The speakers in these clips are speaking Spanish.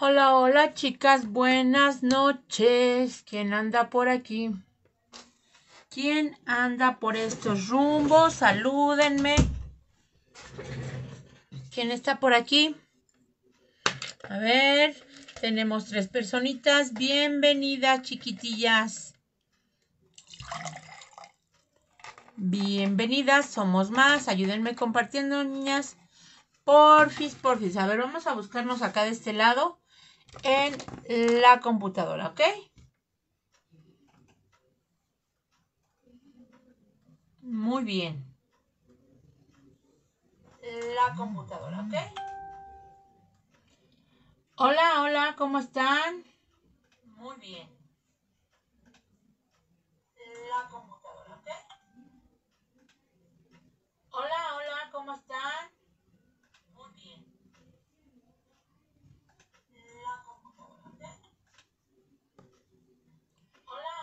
Hola, hola chicas, buenas noches. ¿Quién anda por aquí? ¿Quién anda por estos rumbos? Salúdenme. ¿Quién está por aquí? A ver, tenemos tres personitas. Bienvenidas, chiquitillas. Bienvenidas, somos más. Ayúdenme compartiendo, niñas. Porfis, porfis. A ver, vamos a buscarnos acá de este lado en la computadora, ¿ok? Muy bien. La computadora, ¿ok? Hola, hola, ¿cómo están? Muy bien. La computadora, ¿ok? Hola, hola, ¿cómo están?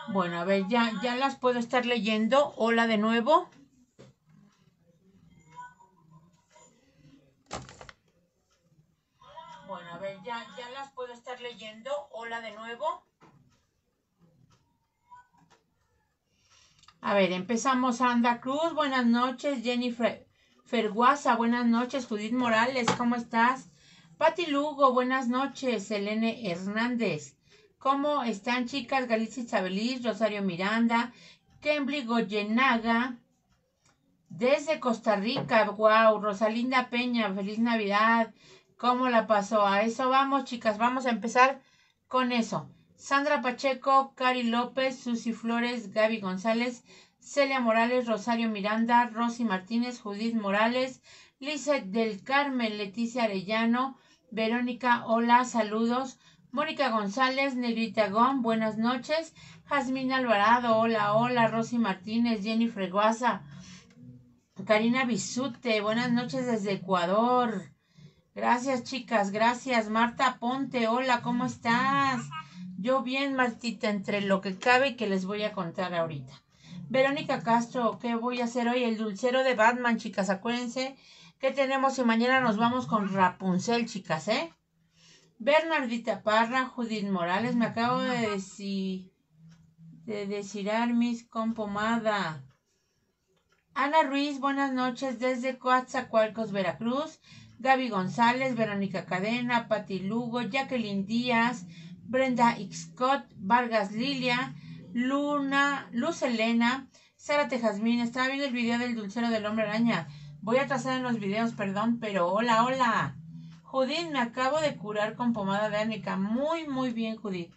Bueno, a ver, ya, ya las puedo estar leyendo. Hola de nuevo. Bueno, a ver, ya, ya las puedo estar leyendo. Hola de nuevo. A ver, empezamos Anda Cruz. Buenas noches, Jennifer Ferguasa, Buenas noches, Judith Morales. ¿Cómo estás? Pati Lugo, buenas noches. Selene Hernández. ¿Cómo están chicas? Galicia Isabeliz, Rosario Miranda, Kembly Goyenaga, desde Costa Rica, wow, Rosalinda Peña, feliz Navidad, ¿cómo la pasó? A eso vamos chicas, vamos a empezar con eso. Sandra Pacheco, Cari López, Susi Flores, Gaby González, Celia Morales, Rosario Miranda, Rosy Martínez, Judith Morales, Lizeth del Carmen, Leticia Arellano, Verónica, hola, saludos. Mónica González, Negrita Gón, buenas noches. Jazmín Alvarado, hola, hola. Rosy Martínez, Jenny Freguaza. Karina Bisute, buenas noches desde Ecuador. Gracias, chicas, gracias. Marta Ponte, hola, ¿cómo estás? Yo bien, Martita, entre lo que cabe y que les voy a contar ahorita. Verónica Castro, ¿qué voy a hacer hoy? El dulcero de Batman, chicas, acuérdense. ¿Qué tenemos? Y mañana nos vamos con Rapunzel, chicas, ¿eh? Bernardita Parra, Judith Morales, me acabo de decir de desirar mis con pomada. Ana Ruiz, buenas noches desde Coatzacoalcos, Veracruz. Gaby González, Verónica Cadena, Pati Lugo, Jacqueline Díaz, Brenda Xcott, Vargas Lilia, Luna, Luz Elena, Sara Tejasmín. Estaba viendo el video del dulcero del hombre araña. Voy a trazar en los videos, perdón, pero hola, hola. Judith, me acabo de curar con pomada de Ánica Muy, muy bien, Judith.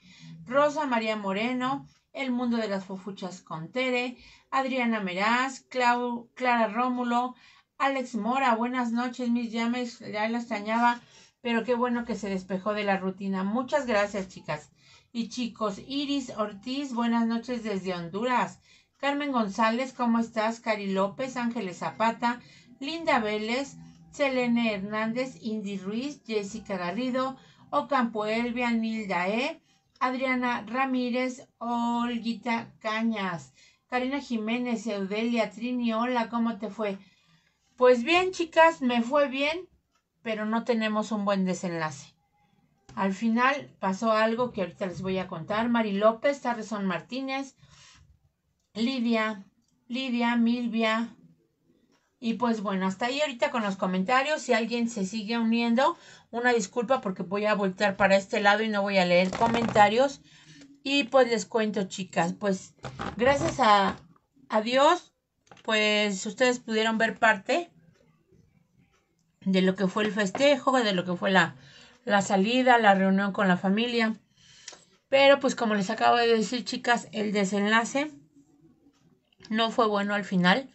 Rosa María Moreno, El Mundo de las Fofuchas con Tere, Adriana Meraz, Clau, Clara Rómulo, Alex Mora, buenas noches, mis llames, ya la extrañaba, pero qué bueno que se despejó de la rutina. Muchas gracias, chicas. Y chicos, Iris Ortiz, buenas noches desde Honduras. Carmen González, ¿cómo estás? Cari López, Ángeles Zapata, Linda Vélez, Selene Hernández, Indy Ruiz, Jessica Garrido, Ocampo Elvia, Nilda E., Adriana Ramírez, Olguita Cañas, Karina Jiménez, Eudelia Trini, hola, ¿cómo te fue? Pues bien, chicas, me fue bien, pero no tenemos un buen desenlace. Al final pasó algo que ahorita les voy a contar. Mari López, Tarzón Martínez, Lidia, Lidia, Milvia, y pues bueno, hasta ahí ahorita con los comentarios. Si alguien se sigue uniendo, una disculpa porque voy a voltear para este lado y no voy a leer comentarios. Y pues les cuento, chicas, pues gracias a, a Dios, pues ustedes pudieron ver parte de lo que fue el festejo, de lo que fue la, la salida, la reunión con la familia. Pero pues como les acabo de decir, chicas, el desenlace no fue bueno al final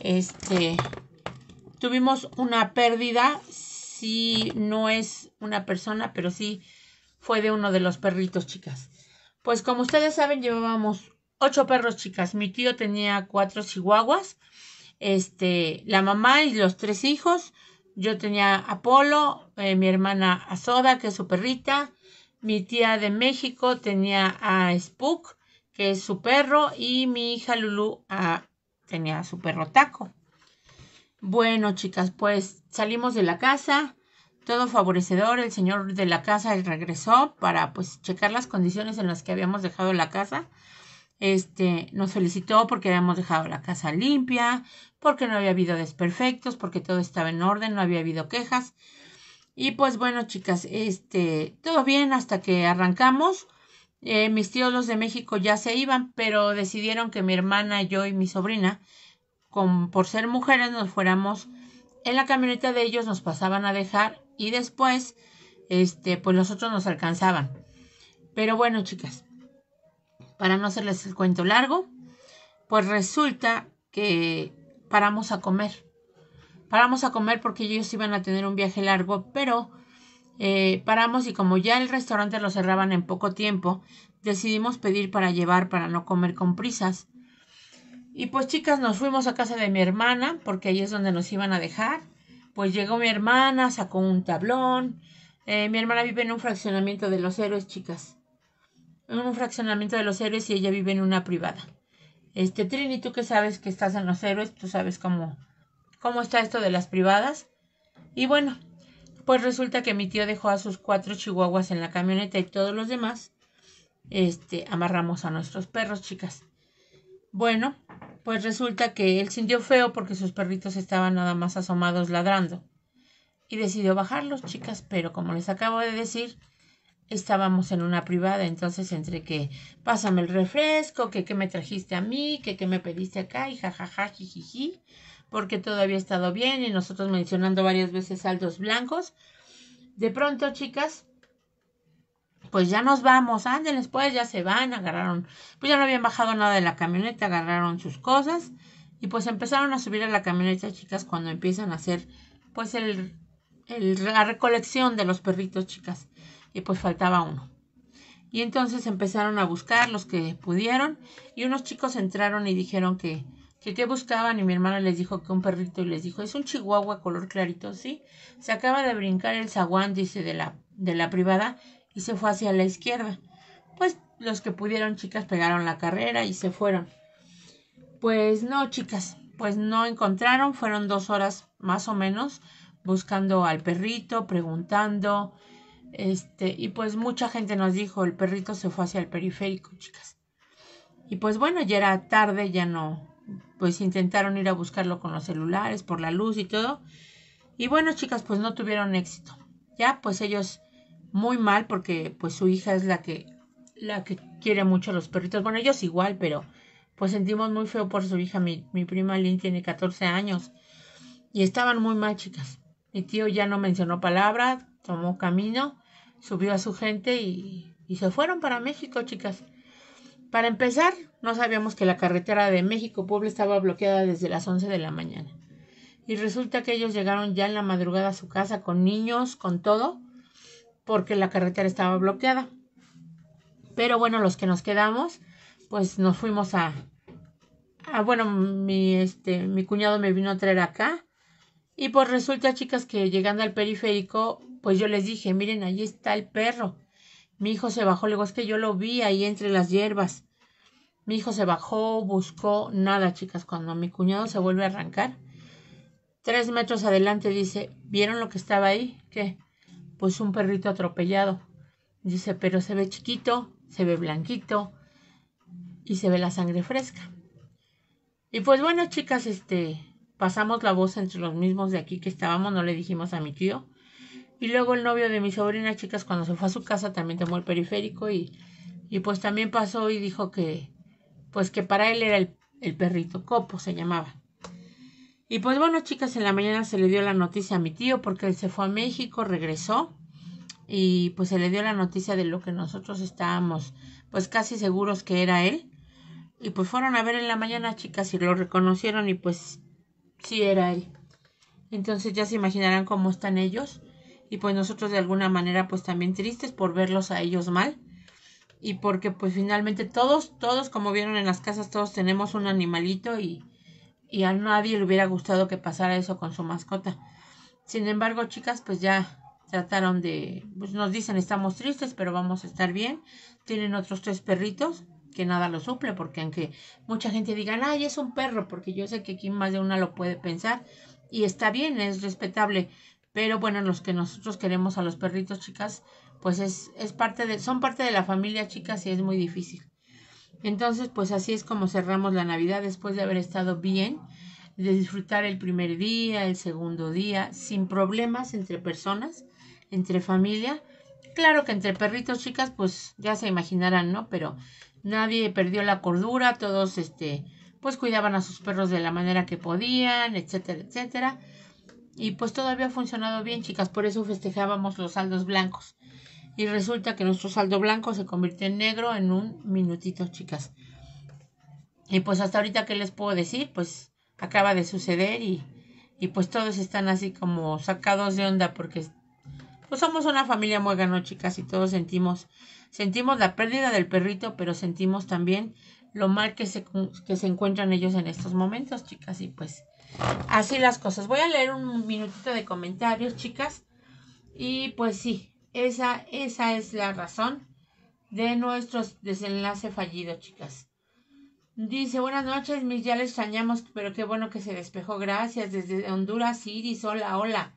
este, tuvimos una pérdida, si no es una persona, pero sí fue de uno de los perritos, chicas. Pues como ustedes saben, llevábamos ocho perros, chicas. Mi tío tenía cuatro chihuahuas, este, la mamá y los tres hijos. Yo tenía a Apolo, eh, mi hermana a Soda, que es su perrita. Mi tía de México tenía a Spook, que es su perro, y mi hija Lulu a tenía su perro taco. Bueno, chicas, pues salimos de la casa, todo favorecedor, el señor de la casa regresó para pues checar las condiciones en las que habíamos dejado la casa. Este, nos felicitó porque habíamos dejado la casa limpia, porque no había habido desperfectos, porque todo estaba en orden, no había habido quejas. Y pues bueno, chicas, este, todo bien hasta que arrancamos eh, mis tíos los de México ya se iban, pero decidieron que mi hermana, yo y mi sobrina, por ser mujeres, nos fuéramos en la camioneta de ellos, nos pasaban a dejar y después, este, pues nosotros nos alcanzaban. Pero bueno, chicas, para no hacerles el cuento largo, pues resulta que paramos a comer. Paramos a comer porque ellos iban a tener un viaje largo, pero eh, paramos y como ya el restaurante lo cerraban en poco tiempo, decidimos pedir para llevar para no comer con prisas. Y pues chicas, nos fuimos a casa de mi hermana, porque ahí es donde nos iban a dejar. Pues llegó mi hermana, sacó un tablón. Eh, mi hermana vive en un fraccionamiento de los héroes, chicas. En un fraccionamiento de los héroes y ella vive en una privada. Este, Trini, tú que sabes que estás en los héroes, tú sabes cómo, cómo está esto de las privadas. Y bueno, pues resulta que mi tío dejó a sus cuatro chihuahuas en la camioneta y todos los demás este, amarramos a nuestros perros, chicas. Bueno, pues resulta que él sintió feo porque sus perritos estaban nada más asomados ladrando. Y decidió bajarlos, chicas, pero como les acabo de decir, estábamos en una privada, entonces entre que pásame el refresco, que qué me trajiste a mí, que qué me pediste acá, y jajaja, porque todo había estado bien y nosotros mencionando varias veces saltos blancos. De pronto, chicas, pues ya nos vamos, anden después pues, ya se van, agarraron, pues ya no habían bajado nada de la camioneta, agarraron sus cosas y pues empezaron a subir a la camioneta, chicas, cuando empiezan a hacer pues el, la recolección de los perritos, chicas, y pues faltaba uno. Y entonces empezaron a buscar los que pudieron y unos chicos entraron y dijeron que qué buscaban y mi hermana les dijo que un perrito y les dijo, es un chihuahua color clarito, ¿sí? Se acaba de brincar el zaguán, dice, de la, de la privada y se fue hacia la izquierda. Pues los que pudieron, chicas, pegaron la carrera y se fueron. Pues no, chicas, pues no encontraron, fueron dos horas más o menos buscando al perrito, preguntando, este, y pues mucha gente nos dijo, el perrito se fue hacia el periférico, chicas. Y pues bueno, ya era tarde, ya no, pues intentaron ir a buscarlo con los celulares, por la luz y todo. Y bueno, chicas, pues no tuvieron éxito. Ya, pues ellos muy mal porque pues su hija es la que la que quiere mucho a los perritos. Bueno, ellos igual, pero pues sentimos muy feo por su hija. Mi, prima Lynn tiene 14 años y estaban muy mal, chicas. Mi tío ya no mencionó palabra, tomó camino, subió a su gente y, y se fueron para México, chicas. Para empezar, no sabíamos que la carretera de México-Puebla estaba bloqueada desde las 11 de la mañana. Y resulta que ellos llegaron ya en la madrugada a su casa con niños, con todo, porque la carretera estaba bloqueada. Pero bueno, los que nos quedamos, pues nos fuimos a... bueno, mi, este, mi cuñado me vino a traer acá. Y pues resulta, chicas, que llegando al periférico, pues yo les dije, miren, allí está el perro. Mi hijo se bajó, luego es que yo lo vi ahí entre las hierbas. Mi hijo se bajó, buscó, nada, chicas. Cuando mi cuñado se vuelve a arrancar, tres metros adelante dice, ¿vieron lo que estaba ahí? ¿Qué? Pues un perrito atropellado. Dice, pero se ve chiquito, se ve blanquito y se ve la sangre fresca. Y pues bueno, chicas, este, pasamos la voz entre los mismos de aquí que estábamos, no le dijimos a mi tío. Y luego el novio de mi sobrina, chicas, cuando se fue a su casa también tomó el periférico y, y pues también pasó y dijo que, pues que para él era el, perrito, Copo se llamaba. Y pues bueno, chicas, en la mañana se le dio la noticia a mi tío porque él se fue a México, regresó y pues se le dio la noticia de lo que nosotros estábamos pues casi seguros que era él. Y pues fueron a ver en la mañana, chicas, y lo reconocieron y pues sí era él. Entonces ya se imaginarán cómo están ellos y pues nosotros de alguna manera pues también tristes por verlos a ellos mal y porque pues finalmente todos, todos como vieron en las casas, todos tenemos un animalito y, y a nadie le hubiera gustado que pasara eso con su mascota. Sin embargo, chicas, pues ya trataron de, pues nos dicen estamos tristes, pero vamos a estar bien. Tienen otros tres perritos que nada lo suple, porque aunque mucha gente diga, ay, es un perro, porque yo sé que aquí más de una lo puede pensar, y está bien, es respetable, pero bueno, los que nosotros queremos a los perritos, chicas, pues es, es parte de, son parte de la familia chicas y es muy difícil. Entonces, pues así es como cerramos la Navidad después de haber estado bien, de disfrutar el primer día, el segundo día, sin problemas entre personas, entre familia. Claro que entre perritos, chicas, pues ya se imaginarán, ¿no? Pero nadie perdió la cordura, todos, este, pues cuidaban a sus perros de la manera que podían, etcétera, etcétera. Y pues todavía ha funcionado bien, chicas, por eso festejábamos los saldos blancos. Y resulta que nuestro saldo blanco se convirtió en negro en un minutito, chicas. Y pues hasta ahorita, ¿qué les puedo decir? Pues acaba de suceder y, y pues todos están así como sacados de onda porque pues somos una familia muy ganó, chicas, y todos sentimos, sentimos la pérdida del perrito, pero sentimos también lo mal que se, que se encuentran ellos en estos momentos, chicas, y pues Así las cosas. Voy a leer un minutito de comentarios, chicas. Y pues sí, esa, esa es la razón de nuestro desenlace fallido, chicas. Dice, buenas noches, mis ya les extrañamos, pero qué bueno que se despejó. Gracias. Desde Honduras, Iris, hola, hola.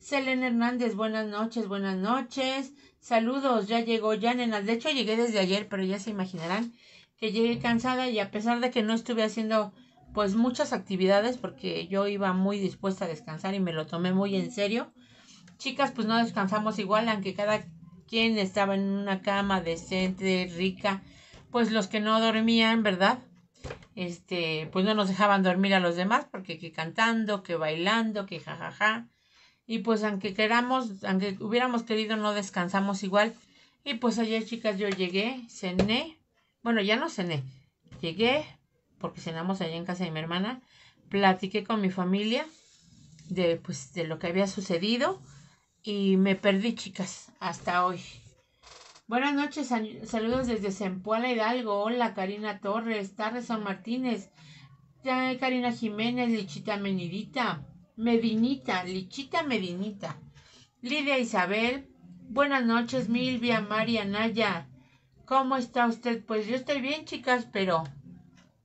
Selena Hernández, buenas noches, buenas noches. Saludos, ya llegó ya, nenas. De hecho, llegué desde ayer, pero ya se imaginarán que llegué cansada y a pesar de que no estuve haciendo pues muchas actividades porque yo iba muy dispuesta a descansar y me lo tomé muy en serio. Chicas, pues no descansamos igual, aunque cada quien estaba en una cama decente, rica, pues los que no dormían, ¿verdad? Este, pues no nos dejaban dormir a los demás porque que cantando, que bailando, que jajaja. Y pues aunque queramos, aunque hubiéramos querido, no descansamos igual. Y pues ayer, chicas, yo llegué, cené. Bueno, ya no cené. Llegué, porque cenamos allá en casa de mi hermana, platiqué con mi familia de, pues, de lo que había sucedido y me perdí, chicas, hasta hoy. Buenas noches, saludos desde Zempuala, Hidalgo. Hola, Karina Torres, San Martínez, Karina Jiménez, Lichita Menidita, Medinita, Lichita Medinita, Lidia Isabel. Buenas noches, Milvia, María Naya. ¿Cómo está usted? Pues yo estoy bien, chicas, pero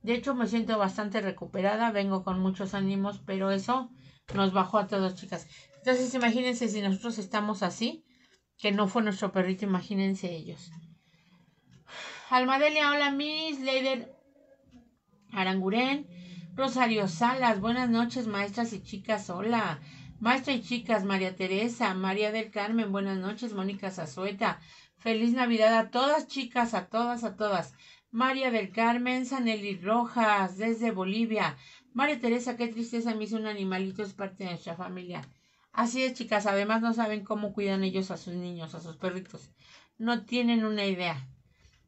de hecho, me siento bastante recuperada, vengo con muchos ánimos, pero eso nos bajó a todos, chicas. Entonces, imagínense si nosotros estamos así, que no fue nuestro perrito, imagínense ellos. Almadelia, hola, Miss Leider Aranguren. Rosario Salas, buenas noches, maestras y chicas, hola. Maestra y chicas, María Teresa, María del Carmen, buenas noches, Mónica Zazueta. Feliz Navidad a todas, chicas, a todas, a todas. María del Carmen Saneli Rojas, desde Bolivia. María Teresa, qué tristeza me hizo un animalito, es parte de nuestra familia. Así es, chicas, además no saben cómo cuidan ellos a sus niños, a sus perritos. No tienen una idea.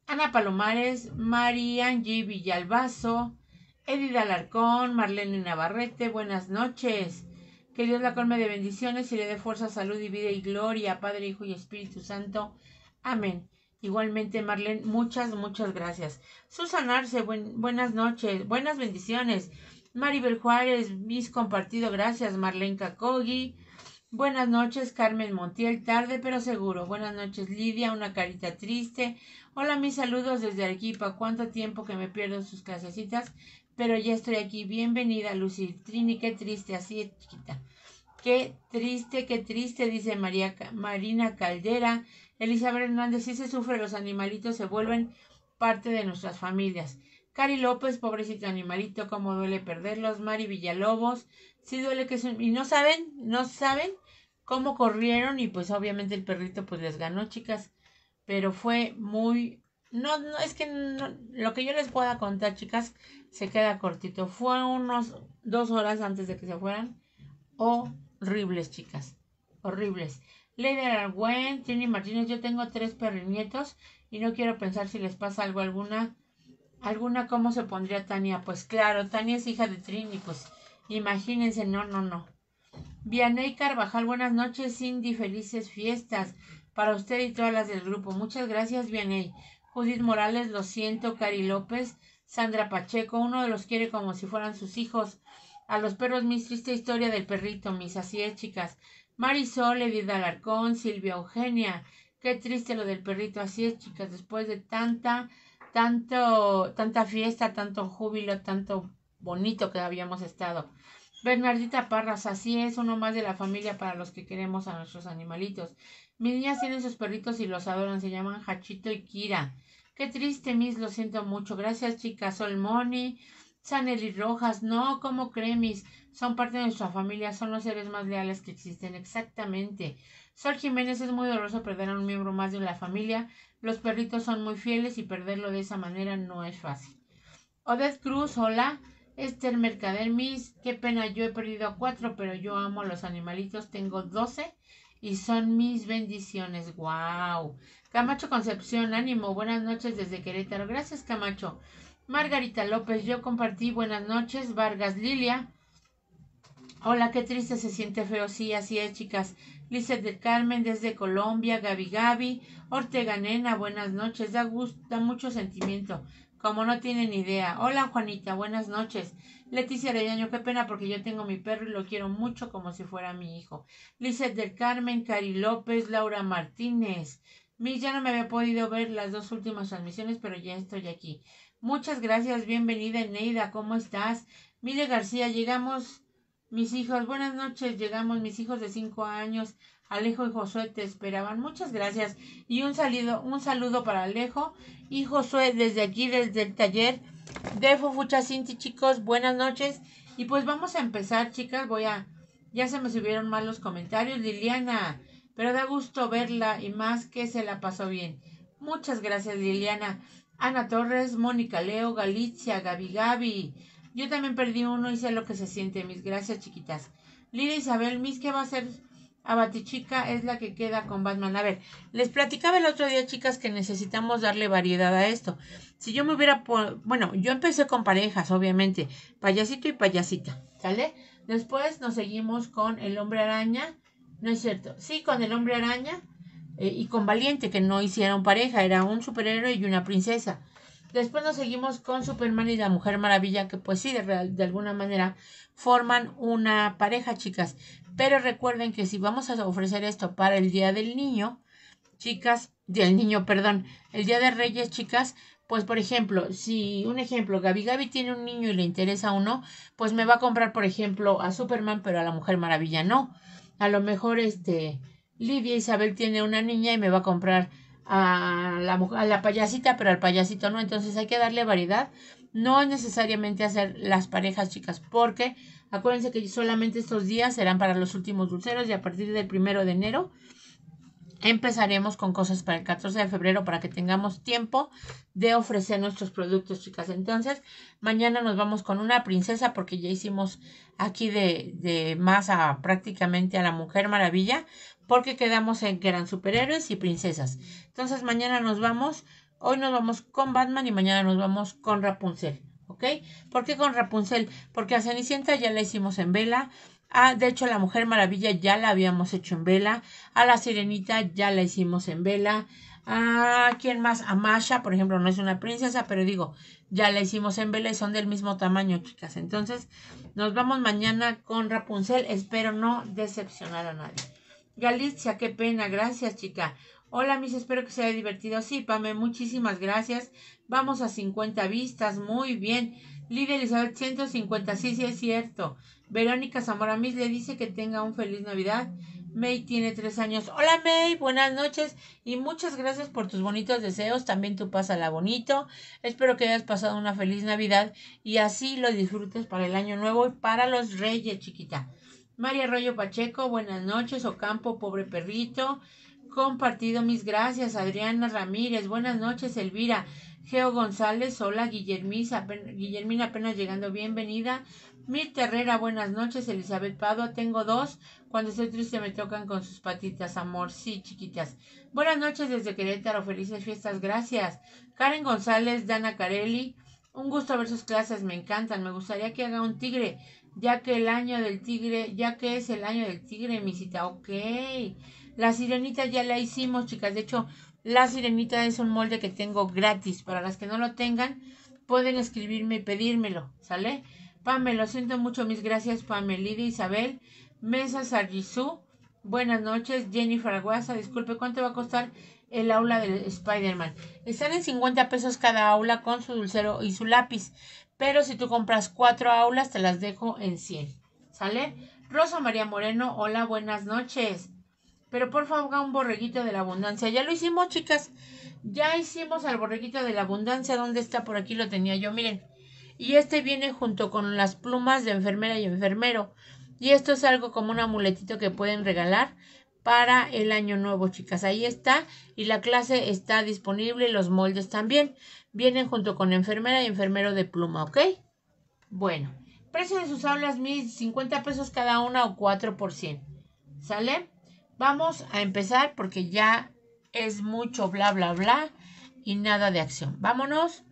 Ana Palomares, María Angie Villalbazo, Edith Alarcón, Marlene Navarrete, buenas noches. Que Dios la colme de bendiciones y le dé fuerza, salud y vida y gloria, Padre, Hijo y Espíritu Santo. Amén. Igualmente, Marlene, muchas, muchas gracias. Susan Arce, buenas noches, buenas bendiciones. Maribel Juárez, mis compartido, gracias. Marlene Kakogi, buenas noches. Carmen Montiel, tarde pero seguro. Buenas noches, Lidia, una carita triste. Hola, mis saludos desde Arequipa. Cuánto tiempo que me pierdo sus clasecitas, pero ya estoy aquí. Bienvenida, Lucy. Trini, qué triste, así es chiquita. Qué triste, qué triste, dice Marina Caldera. Elizabeth Hernández, sí se sufre, los animalitos se vuelven parte de nuestras familias. Cari López, pobrecito animalito, cómo duele perderlos. Mari Villalobos, sí duele que son... Y no saben, no saben cómo corrieron y pues obviamente el perrito pues les ganó, chicas. Pero fue muy... No, no, es que lo que yo les pueda contar, chicas, se queda cortito. Fue unos dos horas antes de que se fueran. Horribles, chicas. Horribles. Lady Argüen, Trini Martínez, yo tengo tres perrinietos y no quiero pensar si les pasa algo alguna. ¿Alguna cómo se pondría Tania? Pues claro, Tania es hija de Trini, pues imagínense, no, no, no. Vianey Carvajal, buenas noches, Cindy, felices fiestas para usted y todas las del grupo. Muchas gracias, Vianey. Judith Morales, lo siento, Cari López, Sandra Pacheco, uno de los quiere como si fueran sus hijos. A los perros, mis triste historia del perrito, mis así es, chicas. Marisol, Edith Alarcón, Silvia Eugenia. Qué triste lo del perrito. Así es, chicas, después de tanta, tanto, tanta fiesta, tanto júbilo, tanto bonito que habíamos estado. Bernardita Parras, así es, uno más de la familia para los que queremos a nuestros animalitos. Mis niñas tienen sus perritos y los adoran, se llaman Hachito y Kira. Qué triste, mis, lo siento mucho. Gracias, chicas. Sol Moni, y Rojas, no, como cremis, son parte de nuestra familia, son los seres más leales que existen, exactamente. Sol Jiménez es muy doloroso perder a un miembro más de la familia, los perritos son muy fieles y perderlo de esa manera no es fácil. Odette Cruz, hola. Esther Mercader mis, qué pena, yo he perdido a cuatro, pero yo amo a los animalitos, tengo doce y son mis bendiciones. ¡Wow! Camacho Concepción, ánimo, buenas noches desde Querétaro. Gracias, Camacho. Margarita López, yo compartí buenas noches. Vargas Lilia. Hola, qué triste se siente feo. Sí, así es, chicas. Lizeth del Carmen desde Colombia. Gaby Gaby. Ortega Nena, buenas noches. Da gusto, mucho sentimiento. Como no tienen idea. Hola, Juanita, buenas noches. Leticia Arellano, qué pena porque yo tengo mi perro y lo quiero mucho como si fuera mi hijo. Lizeth del Carmen, Cari López, Laura Martínez. Mi, ya no me había podido ver las dos últimas transmisiones, pero ya estoy aquí. Muchas gracias, bienvenida Neida, ¿cómo estás? Mire García, llegamos mis hijos, buenas noches, llegamos mis hijos de cinco años, Alejo y Josué te esperaban, muchas gracias y un saludo, un saludo para Alejo y Josué desde aquí, desde el taller de Fufucha Cinti, chicos, buenas noches y pues vamos a empezar, chicas, voy a, ya se me subieron mal los comentarios, Liliana, pero da gusto verla y más que se la pasó bien. Muchas gracias, Liliana. Ana Torres, Mónica Leo, Galicia, Gaby Gaby. Yo también perdí uno y sé lo que se siente, mis gracias, chiquitas. Lira Isabel, mis que va a ser Abatichica? Ah, es la que queda con Batman. A ver, les platicaba el otro día, chicas, que necesitamos darle variedad a esto. Si yo me hubiera, bueno, yo empecé con parejas, obviamente, payasito y payasita, ¿sale? Después nos seguimos con el hombre araña, no es cierto, sí, con el hombre araña, eh, y con Valiente, que no hicieron pareja, era un superhéroe y una princesa. Después nos seguimos con Superman y la Mujer Maravilla, que pues sí, de, de, alguna manera forman una pareja, chicas. Pero recuerden que si vamos a ofrecer esto para el Día del Niño, chicas, del niño, perdón, el Día de Reyes, chicas, pues por ejemplo, si un ejemplo, Gaby Gaby tiene un niño y le interesa uno, pues me va a comprar, por ejemplo, a Superman, pero a la Mujer Maravilla no. A lo mejor este Livia Isabel tiene una niña y me va a comprar a la, a la payasita, pero al payasito no. Entonces hay que darle variedad. No necesariamente hacer las parejas, chicas, porque acuérdense que solamente estos días serán para los últimos dulceros y a partir del primero de enero empezaremos con cosas para el 14 de febrero para que tengamos tiempo de ofrecer nuestros productos, chicas. Entonces, mañana nos vamos con una princesa porque ya hicimos aquí de, de masa prácticamente a la Mujer Maravilla porque quedamos en que eran superhéroes y princesas. Entonces mañana nos vamos, hoy nos vamos con Batman y mañana nos vamos con Rapunzel, ¿ok? ¿Por qué con Rapunzel? Porque a Cenicienta ya la hicimos en vela, Ah, de hecho, la Mujer Maravilla ya la habíamos hecho en vela. A la Sirenita ya la hicimos en vela. ¿A quién más? A Masha, por ejemplo, no es una princesa, pero digo, ya la hicimos en vela y son del mismo tamaño, chicas. Entonces, nos vamos mañana con Rapunzel. Espero no decepcionar a nadie. Galicia, qué pena. Gracias, chica. Hola, mis, espero que se haya divertido. Sí, Pame, muchísimas gracias. Vamos a 50 vistas. Muy bien. Lidia Elizabeth, 150. Sí, sí, es cierto. Verónica Zamora Mis le dice que tenga un feliz Navidad. May tiene tres años. Hola May, buenas noches y muchas gracias por tus bonitos deseos. También tú pásala bonito. Espero que hayas pasado una feliz Navidad y así lo disfrutes para el año nuevo y para los reyes, chiquita. María Arroyo Pacheco, buenas noches. Ocampo, pobre perrito. Compartido, mis gracias. Adriana Ramírez, buenas noches. Elvira. Geo González, hola. Guillermisa, Guillermina apenas llegando, bienvenida. Mir Terrera, buenas noches. Elizabeth Padua, tengo dos. Cuando estoy triste me tocan con sus patitas, amor. Sí, chiquitas. Buenas noches desde Querétaro. Felices fiestas, gracias. Karen González, Dana Carelli. Un gusto ver sus clases, me encantan. Me gustaría que haga un tigre ya que el año del tigre, ya que es el año del tigre, mi cita, ok. La sirenita ya la hicimos, chicas. De hecho, la sirenita es un molde que tengo gratis. Para las que no lo tengan, pueden escribirme y pedírmelo, ¿sale? Pame, lo siento mucho, mis gracias, Lidia Isabel, Mesa Sargizú, buenas noches, Jennifer Aguaza, disculpe, ¿cuánto va a costar el aula del Spider-Man? Están en 50 pesos cada aula con su dulcero y su lápiz. Pero si tú compras cuatro aulas, te las dejo en cien, ¿Sale? Rosa María Moreno, hola, buenas noches. Pero por favor, haga un borreguito de la abundancia. Ya lo hicimos, chicas. Ya hicimos al borreguito de la abundancia. ¿Dónde está? Por aquí lo tenía yo, miren. Y este viene junto con las plumas de enfermera y enfermero. Y esto es algo como un amuletito que pueden regalar para el año nuevo, chicas. Ahí está. Y la clase está disponible los moldes también. Vienen junto con enfermera y enfermero de pluma, ¿ok? Bueno, precio de sus aulas, 1.050 pesos cada una o 4 por 100. ¿Sale? Vamos a empezar porque ya es mucho bla, bla, bla y nada de acción. Vámonos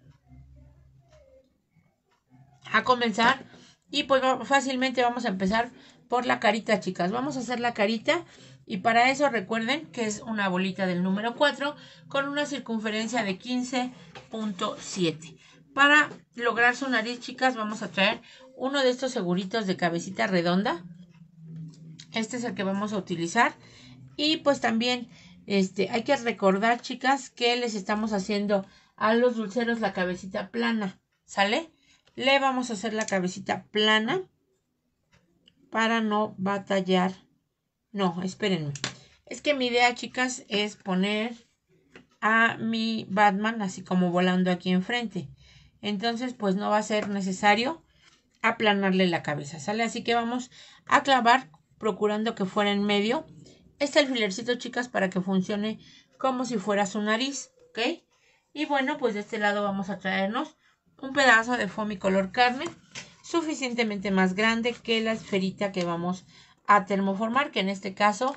a comenzar. Y pues fácilmente vamos a empezar por la carita, chicas. Vamos a hacer la carita y para eso recuerden que es una bolita del número 4 con una circunferencia de 15.7. Para lograr su nariz, chicas, vamos a traer uno de estos seguritos de cabecita redonda. Este es el que vamos a utilizar. Y pues también este, hay que recordar, chicas, que les estamos haciendo a los dulceros la cabecita plana. ¿Sale? Le vamos a hacer la cabecita plana para no batallar no, espérenme. Es que mi idea, chicas, es poner a mi Batman así como volando aquí enfrente. Entonces, pues no va a ser necesario aplanarle la cabeza, ¿sale? Así que vamos a clavar procurando que fuera en medio este alfilercito, chicas, para que funcione como si fuera su nariz, ¿ok? Y bueno, pues de este lado vamos a traernos un pedazo de foamy color carne suficientemente más grande que la esferita que vamos a termoformar, que en este caso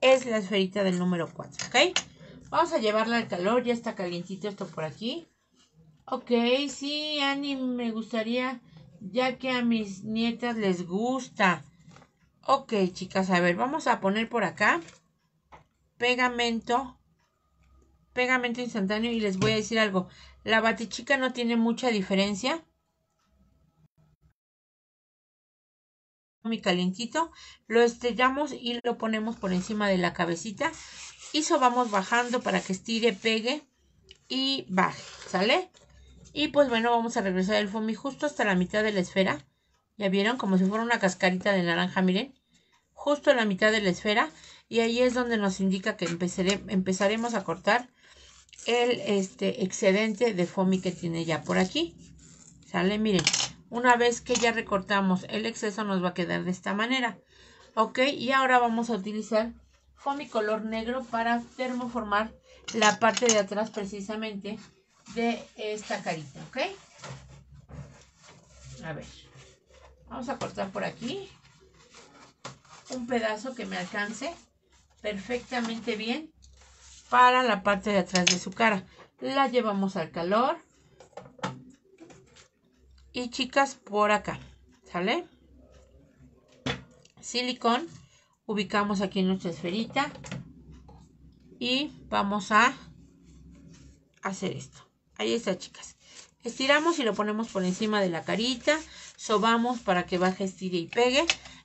es la esferita del número 4, ¿ok? Vamos a llevarla al calor, ya está calientito esto por aquí. Ok, sí, Ani, me gustaría, ya que a mis nietas les gusta. Ok, chicas, a ver, vamos a poner por acá pegamento, pegamento instantáneo y les voy a decir algo. La batichica no tiene mucha diferencia muy calientito, lo estrellamos y lo ponemos por encima de la cabecita y eso vamos bajando para que estire, pegue y baje, ¿sale? Y pues bueno, vamos a regresar el foamy justo hasta la mitad de la esfera. ¿Ya vieron? Como si fuera una cascarita de naranja, miren. Justo a la mitad de la esfera. Y ahí es donde nos indica que empezaremos a cortar el este, excedente de foamy que tiene ya por aquí. ¿Sale? Miren. Una vez que ya recortamos el exceso nos va a quedar de esta manera. Ok, y ahora vamos a utilizar foamy color negro para termoformar la parte de atrás precisamente de esta carita, ¿ok? A ver, vamos a cortar por aquí un pedazo que me alcance perfectamente bien para la parte de atrás de su cara. La llevamos al calor, y chicas por acá, ¿sale? Silicón, ubicamos aquí nuestra esferita y vamos a hacer esto. Ahí está, chicas. Estiramos y lo ponemos por encima de la carita, sobamos para que baje, estire y pegue.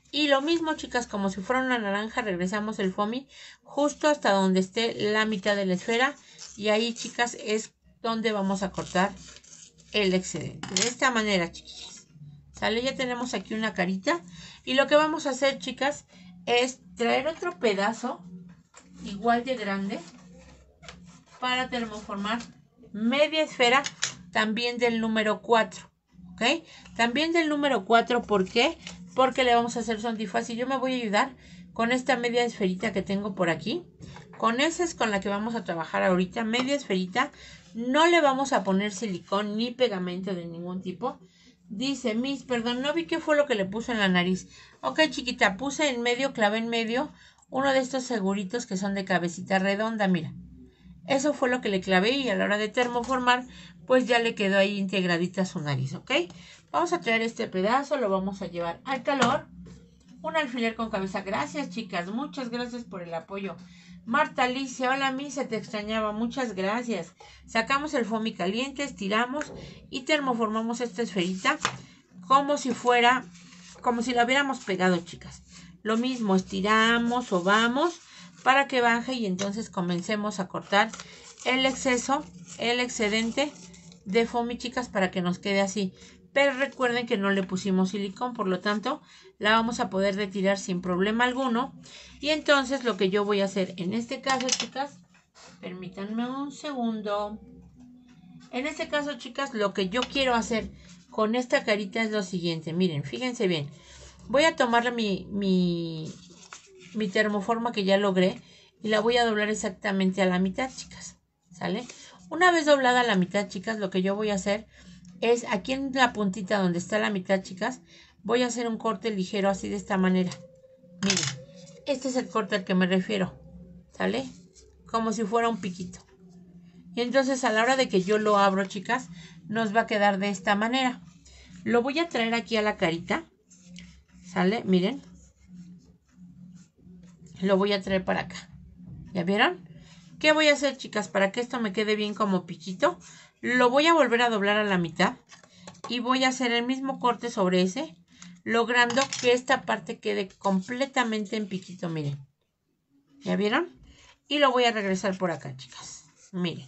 Y lo mismo, chicas, como si fuera una naranja, regresamos el foamy justo hasta donde esté la mitad de la esfera. Y ahí, chicas, es donde vamos a cortar el excedente. De esta manera, chicas ¿Sale? Ya tenemos aquí una carita. Y lo que vamos a hacer, chicas, es traer otro pedazo igual de grande para termoformar media esfera también del número 4. ¿Ok? También del número 4, ¿por qué? Porque le vamos a hacer su antifaz y yo me voy a ayudar con esta media esferita que tengo por aquí. Con esa es con la que vamos a trabajar ahorita, media esferita no le vamos a poner silicón ni pegamento de ningún tipo. Dice, Miss, perdón, no vi qué fue lo que le puso en la nariz. Ok, chiquita, puse en medio, clave en medio uno de estos seguritos que son de cabecita redonda, mira. Eso fue lo que le clavé y a la hora de termoformar, pues ya le quedó ahí integradita su nariz, ¿ok? Vamos a traer este pedazo, lo vamos a llevar al calor. Un alfiler con cabeza. Gracias, chicas. Muchas gracias por el apoyo. Marta Alicia, hola misa, te extrañaba, muchas gracias. Sacamos el foamy caliente, estiramos y termoformamos esta esferita como si fuera, como si la hubiéramos pegado, chicas. Lo mismo, estiramos, o vamos para que baje y entonces comencemos a cortar el exceso, el excedente de foamy, chicas, para que nos quede así pero recuerden que no le pusimos silicón, por lo tanto la vamos a poder retirar sin problema alguno. Y entonces lo que yo voy a hacer en este caso, chicas, permítanme un segundo. En este caso, chicas, lo que yo quiero hacer con esta carita es lo siguiente. Miren, fíjense bien. Voy a tomar mi, mi, mi termoforma que ya logré y la voy a doblar exactamente a la mitad, chicas. ¿Sale? Una vez doblada a la mitad, chicas, lo que yo voy a hacer es aquí en la puntita donde está la mitad, chicas, voy a hacer un corte ligero así de esta manera. Miren, este es el corte al que me refiero, ¿sale? Como si fuera un piquito. Y entonces a la hora de que yo lo abro, chicas, nos va a quedar de esta manera. Lo voy a traer aquí a la carita, ¿sale? Miren. Lo voy a traer para acá. ¿Ya vieron? ¿Qué voy a hacer, chicas? Para que esto me quede bien como piquito, lo voy a volver a doblar a la mitad y voy a hacer el mismo corte sobre ese, logrando que esta parte quede completamente en piquito, miren. ¿Ya vieron? Y lo voy a regresar por acá, chicas. Miren.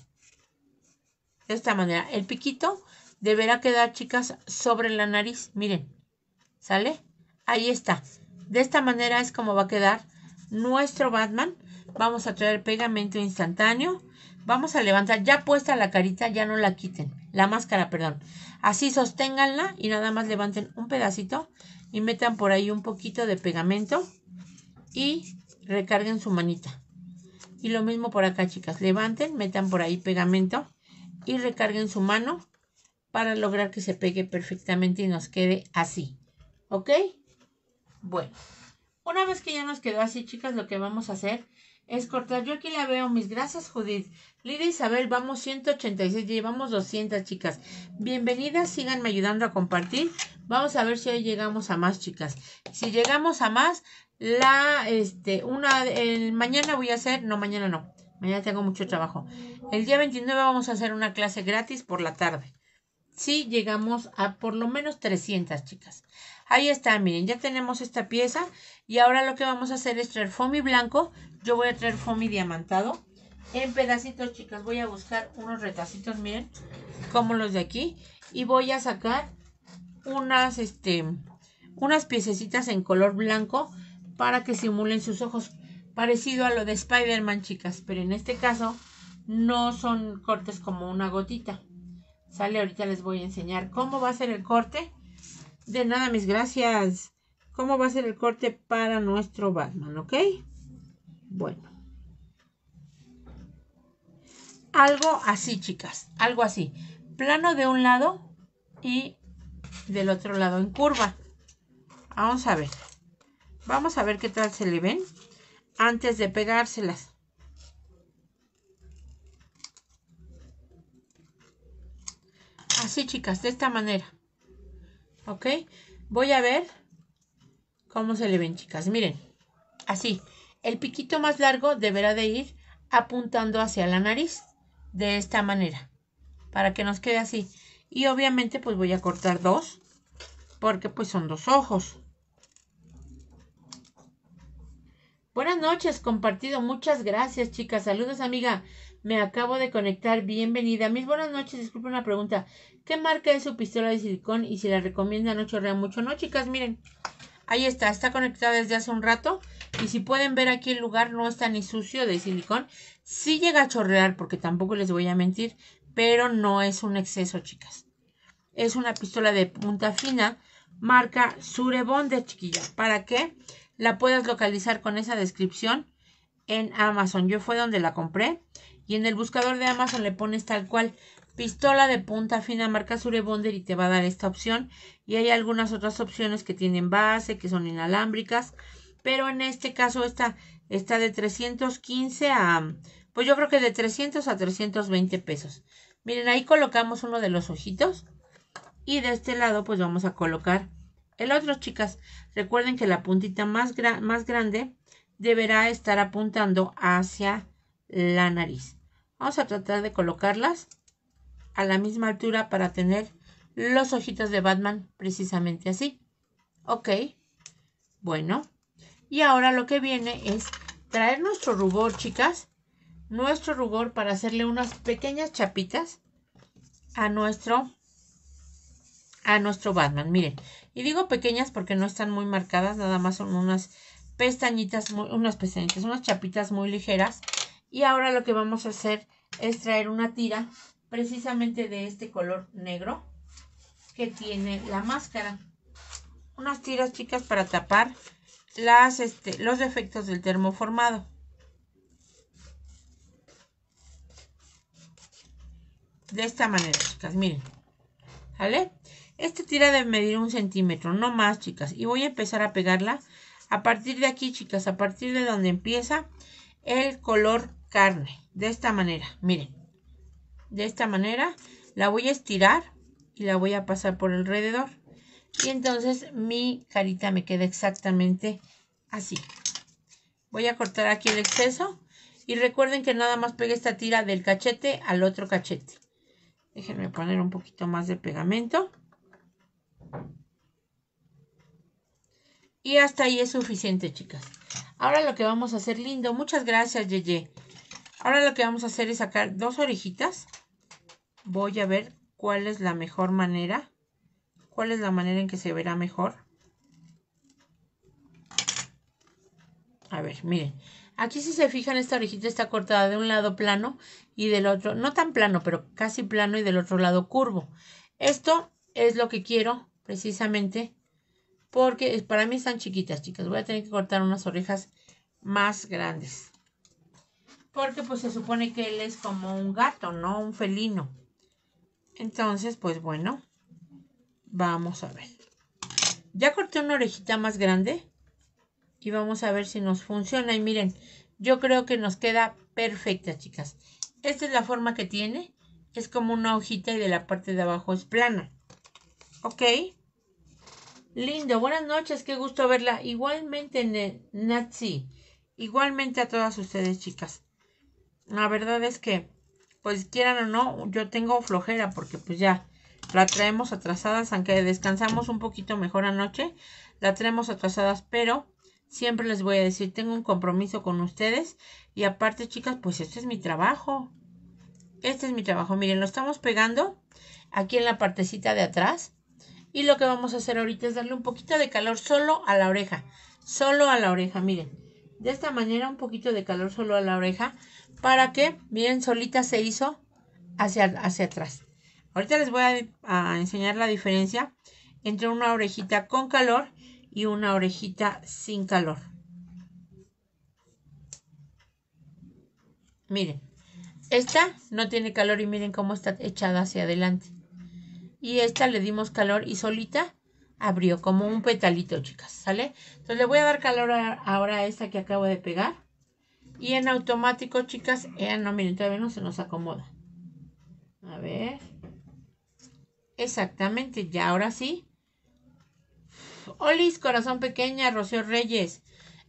De esta manera, el piquito deberá quedar, chicas, sobre la nariz. Miren, ¿sale? Ahí está. De esta manera es como va a quedar nuestro Batman. Vamos a traer pegamento instantáneo Vamos a levantar ya puesta la carita, ya no la quiten, la máscara, perdón. Así sosténganla y nada más levanten un pedacito y metan por ahí un poquito de pegamento y recarguen su manita. Y lo mismo por acá, chicas. Levanten, metan por ahí pegamento y recarguen su mano para lograr que se pegue perfectamente y nos quede así. ¿Ok? Bueno, una vez que ya nos quedó así, chicas, lo que vamos a hacer es cortar. Yo aquí la veo mis grasas, Judith. Lidia Isabel, vamos 186, llevamos 200 chicas. Bienvenidas, síganme ayudando a compartir. Vamos a ver si llegamos a más chicas. Si llegamos a más, la, este, una, el, mañana voy a hacer, no, mañana no, mañana tengo mucho trabajo. El día 29 vamos a hacer una clase gratis por la tarde. Si llegamos a por lo menos 300 chicas. Ahí está, miren, ya tenemos esta pieza y ahora lo que vamos a hacer es traer foamy blanco. Yo voy a traer foamy diamantado en pedacitos, chicas. Voy a buscar unos retacitos, miren, como los de aquí. Y voy a sacar unas, este, unas piececitas en color blanco para que simulen sus ojos. Parecido a lo de Spider-Man, chicas. Pero en este caso no son cortes como una gotita. Sale, ahorita les voy a enseñar cómo va a ser el corte. De nada, mis gracias. Cómo va a ser el corte para nuestro Batman, ¿ok? Bueno algo así, chicas, algo así. Plano de un lado y del otro lado en curva. Vamos a ver. Vamos a ver qué tal se le ven antes de pegárselas. Así, chicas, de esta manera. ¿Ok? Voy a ver cómo se le ven, chicas. Miren, así. El piquito más largo deberá de ir apuntando hacia la nariz de esta manera para que nos quede así y obviamente pues voy a cortar dos porque pues son dos ojos buenas noches compartido muchas gracias chicas saludos amiga me acabo de conectar bienvenida mis buenas noches disculpe una pregunta ¿qué marca es su pistola de silicón y si la recomienda no chorrea mucho no chicas miren ahí está está conectada desde hace un rato y si pueden ver aquí el lugar no está ni sucio de silicón. Sí llega a chorrear porque tampoco les voy a mentir, pero no es un exceso, chicas. Es una pistola de punta fina, marca de chiquilla. ¿Para qué? La puedas localizar con esa descripción en Amazon. Yo fue donde la compré y en el buscador de Amazon le pones tal cual pistola de punta fina marca Surebonder y te va a dar esta opción. Y hay algunas otras opciones que tienen base, que son inalámbricas pero en este caso esta está de 315 a, pues yo creo que de 300 a 320 pesos. Miren, ahí colocamos uno de los ojitos y de este lado pues vamos a colocar el otro, chicas. Recuerden que la puntita más, más grande deberá estar apuntando hacia la nariz. Vamos a tratar de colocarlas a la misma altura para tener los ojitos de Batman precisamente así. Ok, bueno, y ahora lo que viene es traer nuestro rubor, chicas. Nuestro rubor para hacerle unas pequeñas chapitas a nuestro, a nuestro Batman. Miren, y digo pequeñas porque no están muy marcadas, nada más son unas pestañitas, unas pestañitas, unas chapitas muy ligeras. Y ahora lo que vamos a hacer es traer una tira precisamente de este color negro que tiene la máscara. Unas tiras chicas para tapar las, este, los defectos del termoformado. De esta manera, chicas, miren. ¿Vale? Esta tira debe medir un centímetro, no más, chicas. Y voy a empezar a pegarla a partir de aquí, chicas, a partir de donde empieza el color carne. De esta manera, miren. De esta manera la voy a estirar y la voy a pasar por alrededor. Y entonces mi carita me queda exactamente así. Voy a cortar aquí el exceso. Y recuerden que nada más pegue esta tira del cachete al otro cachete. Déjenme poner un poquito más de pegamento. Y hasta ahí es suficiente, chicas. Ahora lo que vamos a hacer, lindo. Muchas gracias, Yeye. Ahora lo que vamos a hacer es sacar dos orejitas. Voy a ver cuál es la mejor manera ¿Cuál es la manera en que se verá mejor? A ver, miren. Aquí si se fijan, esta orejita está cortada de un lado plano y del otro, no tan plano, pero casi plano y del otro lado curvo. Esto es lo que quiero precisamente porque para mí están chiquitas, chicas. Voy a tener que cortar unas orejas más grandes. Porque pues se supone que él es como un gato, no un felino. Entonces, pues bueno. Vamos a ver. Ya corté una orejita más grande. Y vamos a ver si nos funciona. Y miren, yo creo que nos queda perfecta, chicas. Esta es la forma que tiene. Es como una hojita y de la parte de abajo es plana. ¿Ok? Lindo, buenas noches, qué gusto verla. Igualmente, Natsi. Igualmente a todas ustedes, chicas. La verdad es que, pues quieran o no, yo tengo flojera porque pues ya la traemos atrasadas, aunque descansamos un poquito mejor anoche, la traemos atrasadas, pero siempre les voy a decir, tengo un compromiso con ustedes y aparte chicas, pues este es mi trabajo. Este es mi trabajo, miren, lo estamos pegando aquí en la partecita de atrás y lo que vamos a hacer ahorita es darle un poquito de calor solo a la oreja, solo a la oreja, miren. De esta manera un poquito de calor solo a la oreja para que, miren, solita se hizo hacia, hacia atrás. Ahorita les voy a, enseñar la diferencia entre una orejita con calor y una orejita sin calor. Miren, esta no tiene calor y miren cómo está echada hacia adelante. Y esta le dimos calor y solita abrió como un petalito, chicas, ¿sale? Entonces le voy a dar calor ahora a esta que acabo de pegar. Y en automático, chicas, eh, no, miren, todavía no se nos acomoda. A ver. Exactamente, ya ahora sí. Olis, corazón pequeña, Rocío Reyes.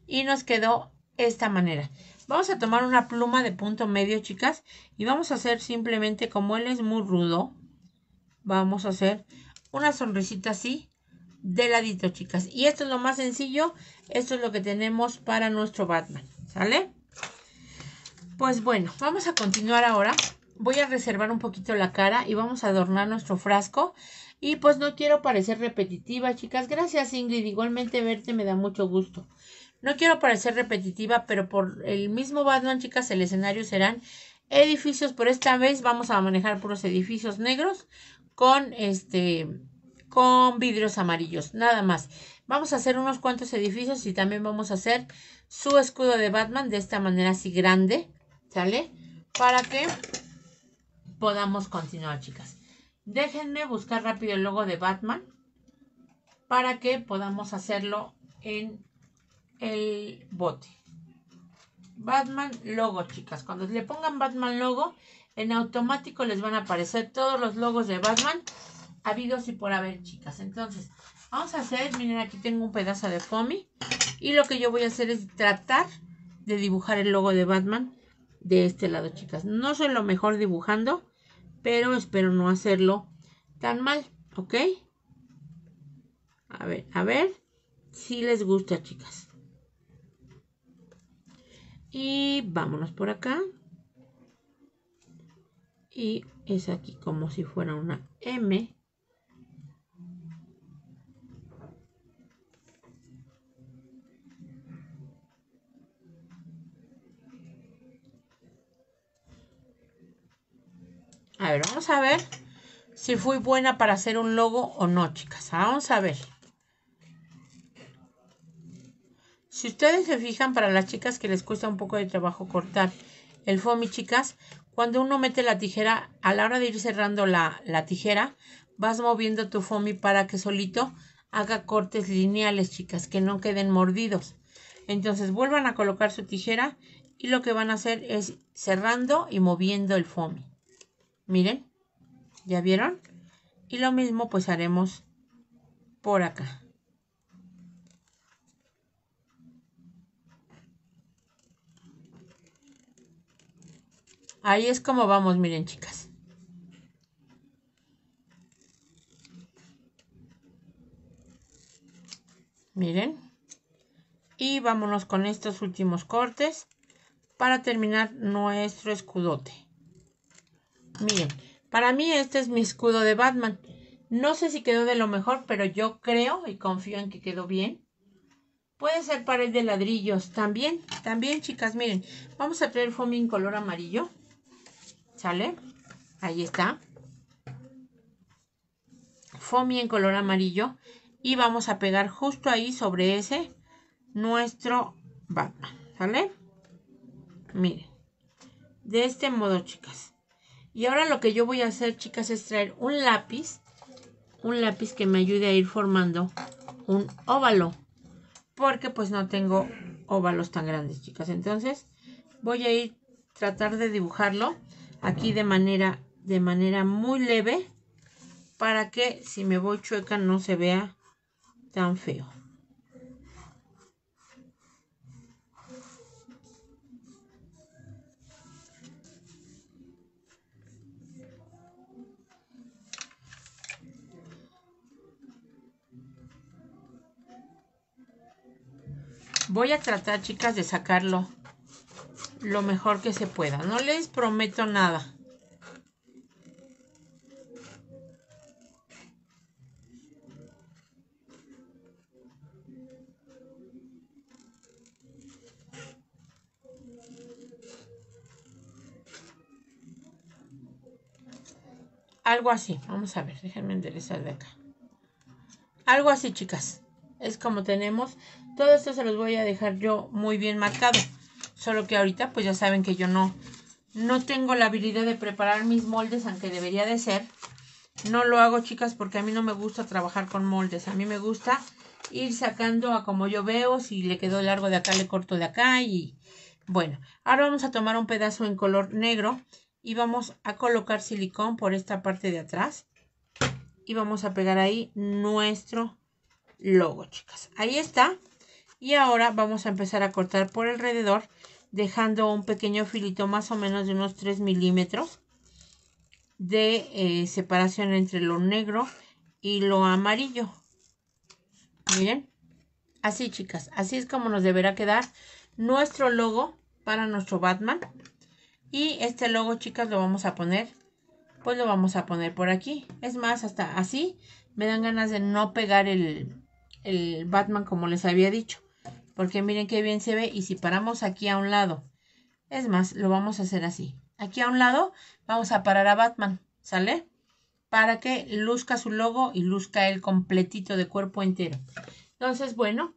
Y nos quedó esta manera. Vamos a tomar una pluma de punto medio, chicas. Y vamos a hacer simplemente, como él es muy rudo, vamos a hacer una sonrisita así, de ladito, chicas. Y esto es lo más sencillo. Esto es lo que tenemos para nuestro Batman. ¿Sale? Pues bueno, vamos a continuar ahora voy a reservar un poquito la cara y vamos a adornar nuestro frasco. Y pues no quiero parecer repetitiva, chicas. Gracias, Ingrid. Igualmente verte me da mucho gusto. No quiero parecer repetitiva, pero por el mismo Batman, chicas, el escenario serán edificios. Por esta vez vamos a manejar puros edificios negros con este con vidrios amarillos, nada más. Vamos a hacer unos cuantos edificios y también vamos a hacer su escudo de Batman de esta manera así grande, ¿sale? Para que podamos continuar, chicas. Déjenme buscar rápido el logo de Batman para que podamos hacerlo en el bote. Batman logo, chicas. Cuando le pongan Batman logo, en automático les van a aparecer todos los logos de Batman habidos y por haber, chicas. Entonces, vamos a hacer, miren, aquí tengo un pedazo de foamy y lo que yo voy a hacer es tratar de dibujar el logo de Batman de este lado, chicas. No soy lo mejor dibujando, pero espero no hacerlo tan mal, ¿ok? A ver, a ver si les gusta, chicas. Y vámonos por acá. Y es aquí como si fuera una M. A ver, vamos a ver si fui buena para hacer un logo o no, chicas. ¿ah? Vamos a ver. Si ustedes se fijan, para las chicas que les cuesta un poco de trabajo cortar el foamy, chicas, cuando uno mete la tijera, a la hora de ir cerrando la, tijera, vas moviendo tu foamy para que solito haga cortes lineales, chicas, que no queden mordidos. Entonces vuelvan a colocar su tijera y lo que van a hacer es cerrando y moviendo el foamy. Miren, ¿ya vieron? Y lo mismo pues haremos por acá. Ahí es como vamos, miren chicas. Miren. Y vámonos con estos últimos cortes para terminar nuestro escudote. Miren, para mí este es mi escudo de Batman. No sé si quedó de lo mejor, pero yo creo y confío en que quedó bien. Puede ser pared de ladrillos. También, también, chicas, miren. Vamos a traer en color amarillo. ¿Sale? Ahí está. Foamy en color amarillo. Y vamos a pegar justo ahí sobre ese nuestro Batman. ¿Sale? Miren. De este modo, chicas. Y ahora lo que yo voy a hacer, chicas, es traer un lápiz. Un lápiz que me ayude a ir formando un óvalo. Porque pues no tengo óvalos tan grandes, chicas. Entonces voy a ir tratar de dibujarlo aquí de manera, de manera muy leve. Para que si me voy chueca no se vea tan feo. Voy a tratar, chicas, de sacarlo lo mejor que se pueda. No les prometo nada. algo así. Vamos a ver, déjenme enderezar de acá. Algo así, chicas. Es como tenemos. Todo esto se los voy a dejar yo muy bien marcado. Solo que ahorita pues ya saben que yo no, no tengo la habilidad de preparar mis moldes, aunque debería de ser. No lo hago, chicas, porque a mí no me gusta trabajar con moldes. A mí me gusta ir sacando a como yo veo. Si le quedó largo de acá, le corto de acá. Y bueno, ahora vamos a tomar un pedazo en color negro. Y vamos a colocar silicón por esta parte de atrás. Y vamos a pegar ahí nuestro logo, chicas. Ahí está. Y ahora vamos a empezar a cortar por alrededor, dejando un pequeño filito más o menos de unos 3 milímetros de eh, separación entre lo negro y lo amarillo. Miren, así chicas, así es como nos deberá quedar nuestro logo para nuestro Batman. Y este logo, chicas, lo vamos a poner, pues lo vamos a poner por aquí. Es más, hasta así me dan ganas de no pegar el, el Batman como les había dicho porque miren qué bien se ve y si paramos aquí a un lado, es más, lo vamos a hacer así. Aquí a un lado vamos a parar a Batman, ¿sale? Para que luzca su logo y luzca el completito de cuerpo entero. Entonces, bueno,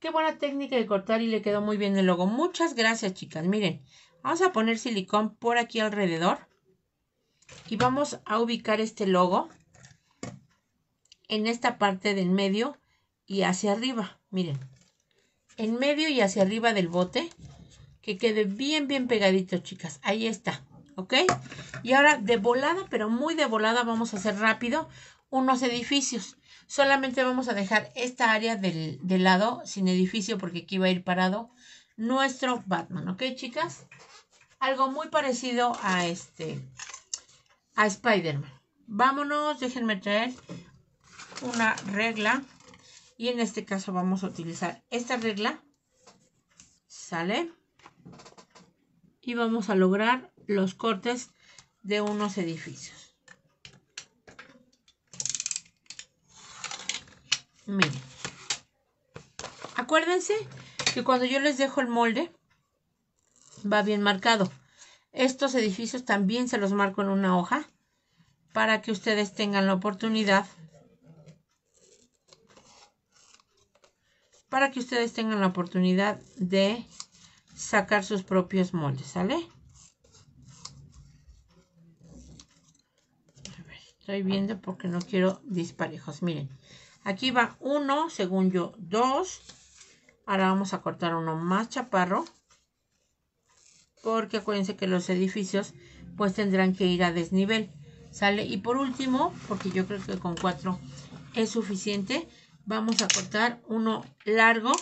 qué buena técnica de cortar y le quedó muy bien el logo. Muchas gracias, chicas. Miren, vamos a poner silicón por aquí alrededor y vamos a ubicar este logo en esta parte del medio y hacia arriba. Miren, en medio y hacia arriba del bote. Que quede bien, bien pegadito, chicas. Ahí está, ¿ok? Y ahora de volada, pero muy de volada, vamos a hacer rápido unos edificios. Solamente vamos a dejar esta área del, lado sin edificio porque aquí va a ir parado nuestro Batman, ¿ok, chicas? Algo muy parecido a este, a Spider-Man. Vámonos, déjenme traer una regla y en este caso vamos a utilizar esta regla. ¿Sale? Y vamos a lograr los cortes de unos edificios. Miren. Acuérdense que cuando yo les dejo el molde, va bien marcado. Estos edificios también se los marco en una hoja para que ustedes tengan la oportunidad de para que ustedes tengan la oportunidad de sacar sus propios moldes, ¿sale? A estoy viendo porque no quiero disparejos, miren. Aquí va uno, según yo, dos. Ahora vamos a cortar uno más chaparro. Porque acuérdense que los edificios pues tendrán que ir a desnivel. ¿Sale? Y por último, porque yo creo que con cuatro es suficiente vamos a cortar uno largo,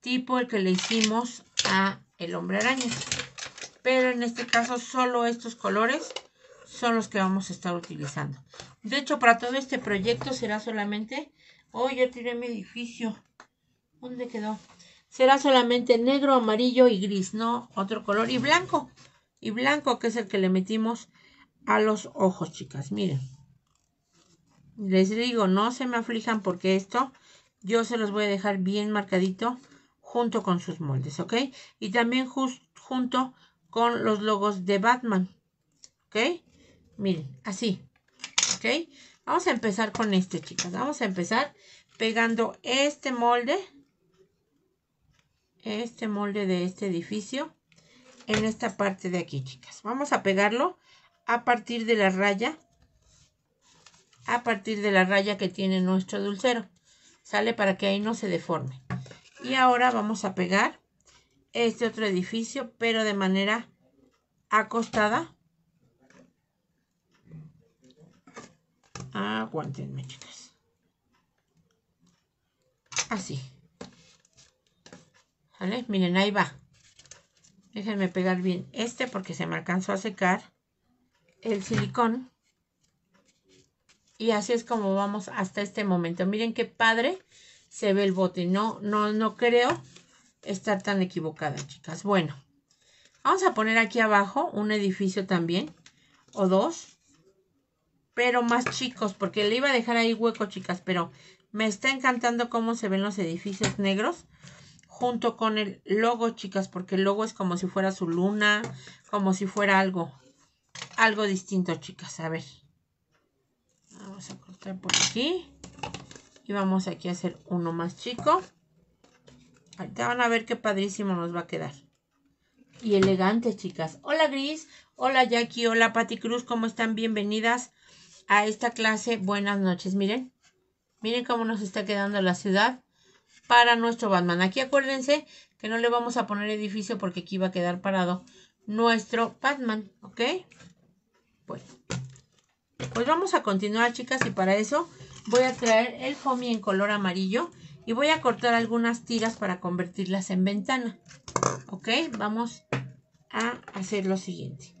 tipo el que le hicimos a el hombre araña. Pero en este caso solo estos colores son los que vamos a estar utilizando. De hecho, para todo este proyecto será solamente... hoy oh, ya tiré mi edificio. ¿Dónde quedó? Será solamente negro, amarillo y gris, no otro color. Y blanco. Y blanco, que es el que le metimos a los ojos, chicas. Miren. Les digo, no se me aflijan porque esto yo se los voy a dejar bien marcadito junto con sus moldes, ¿ok? Y también junto con los logos de Batman, ¿ok? Miren, así, ¿ok? Vamos a empezar con este, chicas. Vamos a empezar pegando este molde, este molde de este edificio, en esta parte de aquí, chicas. Vamos a pegarlo a partir de la raya a partir de la raya que tiene nuestro dulcero. Sale para que ahí no se deforme. Y ahora vamos a pegar este otro edificio, pero de manera acostada. Aguantenme, chicas. Así. ¿Vale? Miren, ahí va. Déjenme pegar bien este porque se me alcanzó a secar el silicón. Y así es como vamos hasta este momento. Miren qué padre se ve el bote. No, no, no creo estar tan equivocada, chicas. Bueno, vamos a poner aquí abajo un edificio también. O dos. Pero más chicos, porque le iba a dejar ahí hueco, chicas. Pero me está encantando cómo se ven los edificios negros junto con el logo, chicas, porque el logo es como si fuera su luna, como si fuera algo, algo distinto, chicas. A ver, Vamos a cortar por aquí. Y vamos aquí a hacer uno más chico. Ahorita van a ver qué padrísimo nos va a quedar. Y elegante, chicas. Hola, Gris. Hola, Jackie. Hola, Pati Cruz. ¿Cómo están? Bienvenidas a esta clase. Buenas noches. Miren. Miren cómo nos está quedando la ciudad para nuestro Batman. Aquí acuérdense que no le vamos a poner edificio porque aquí va a quedar parado nuestro Batman. ¿Ok? Bueno. Pues vamos a continuar, chicas, y para eso voy a traer el foamy en color amarillo y voy a cortar algunas tiras para convertirlas en ventana. ¿Ok? Vamos a hacer lo siguiente.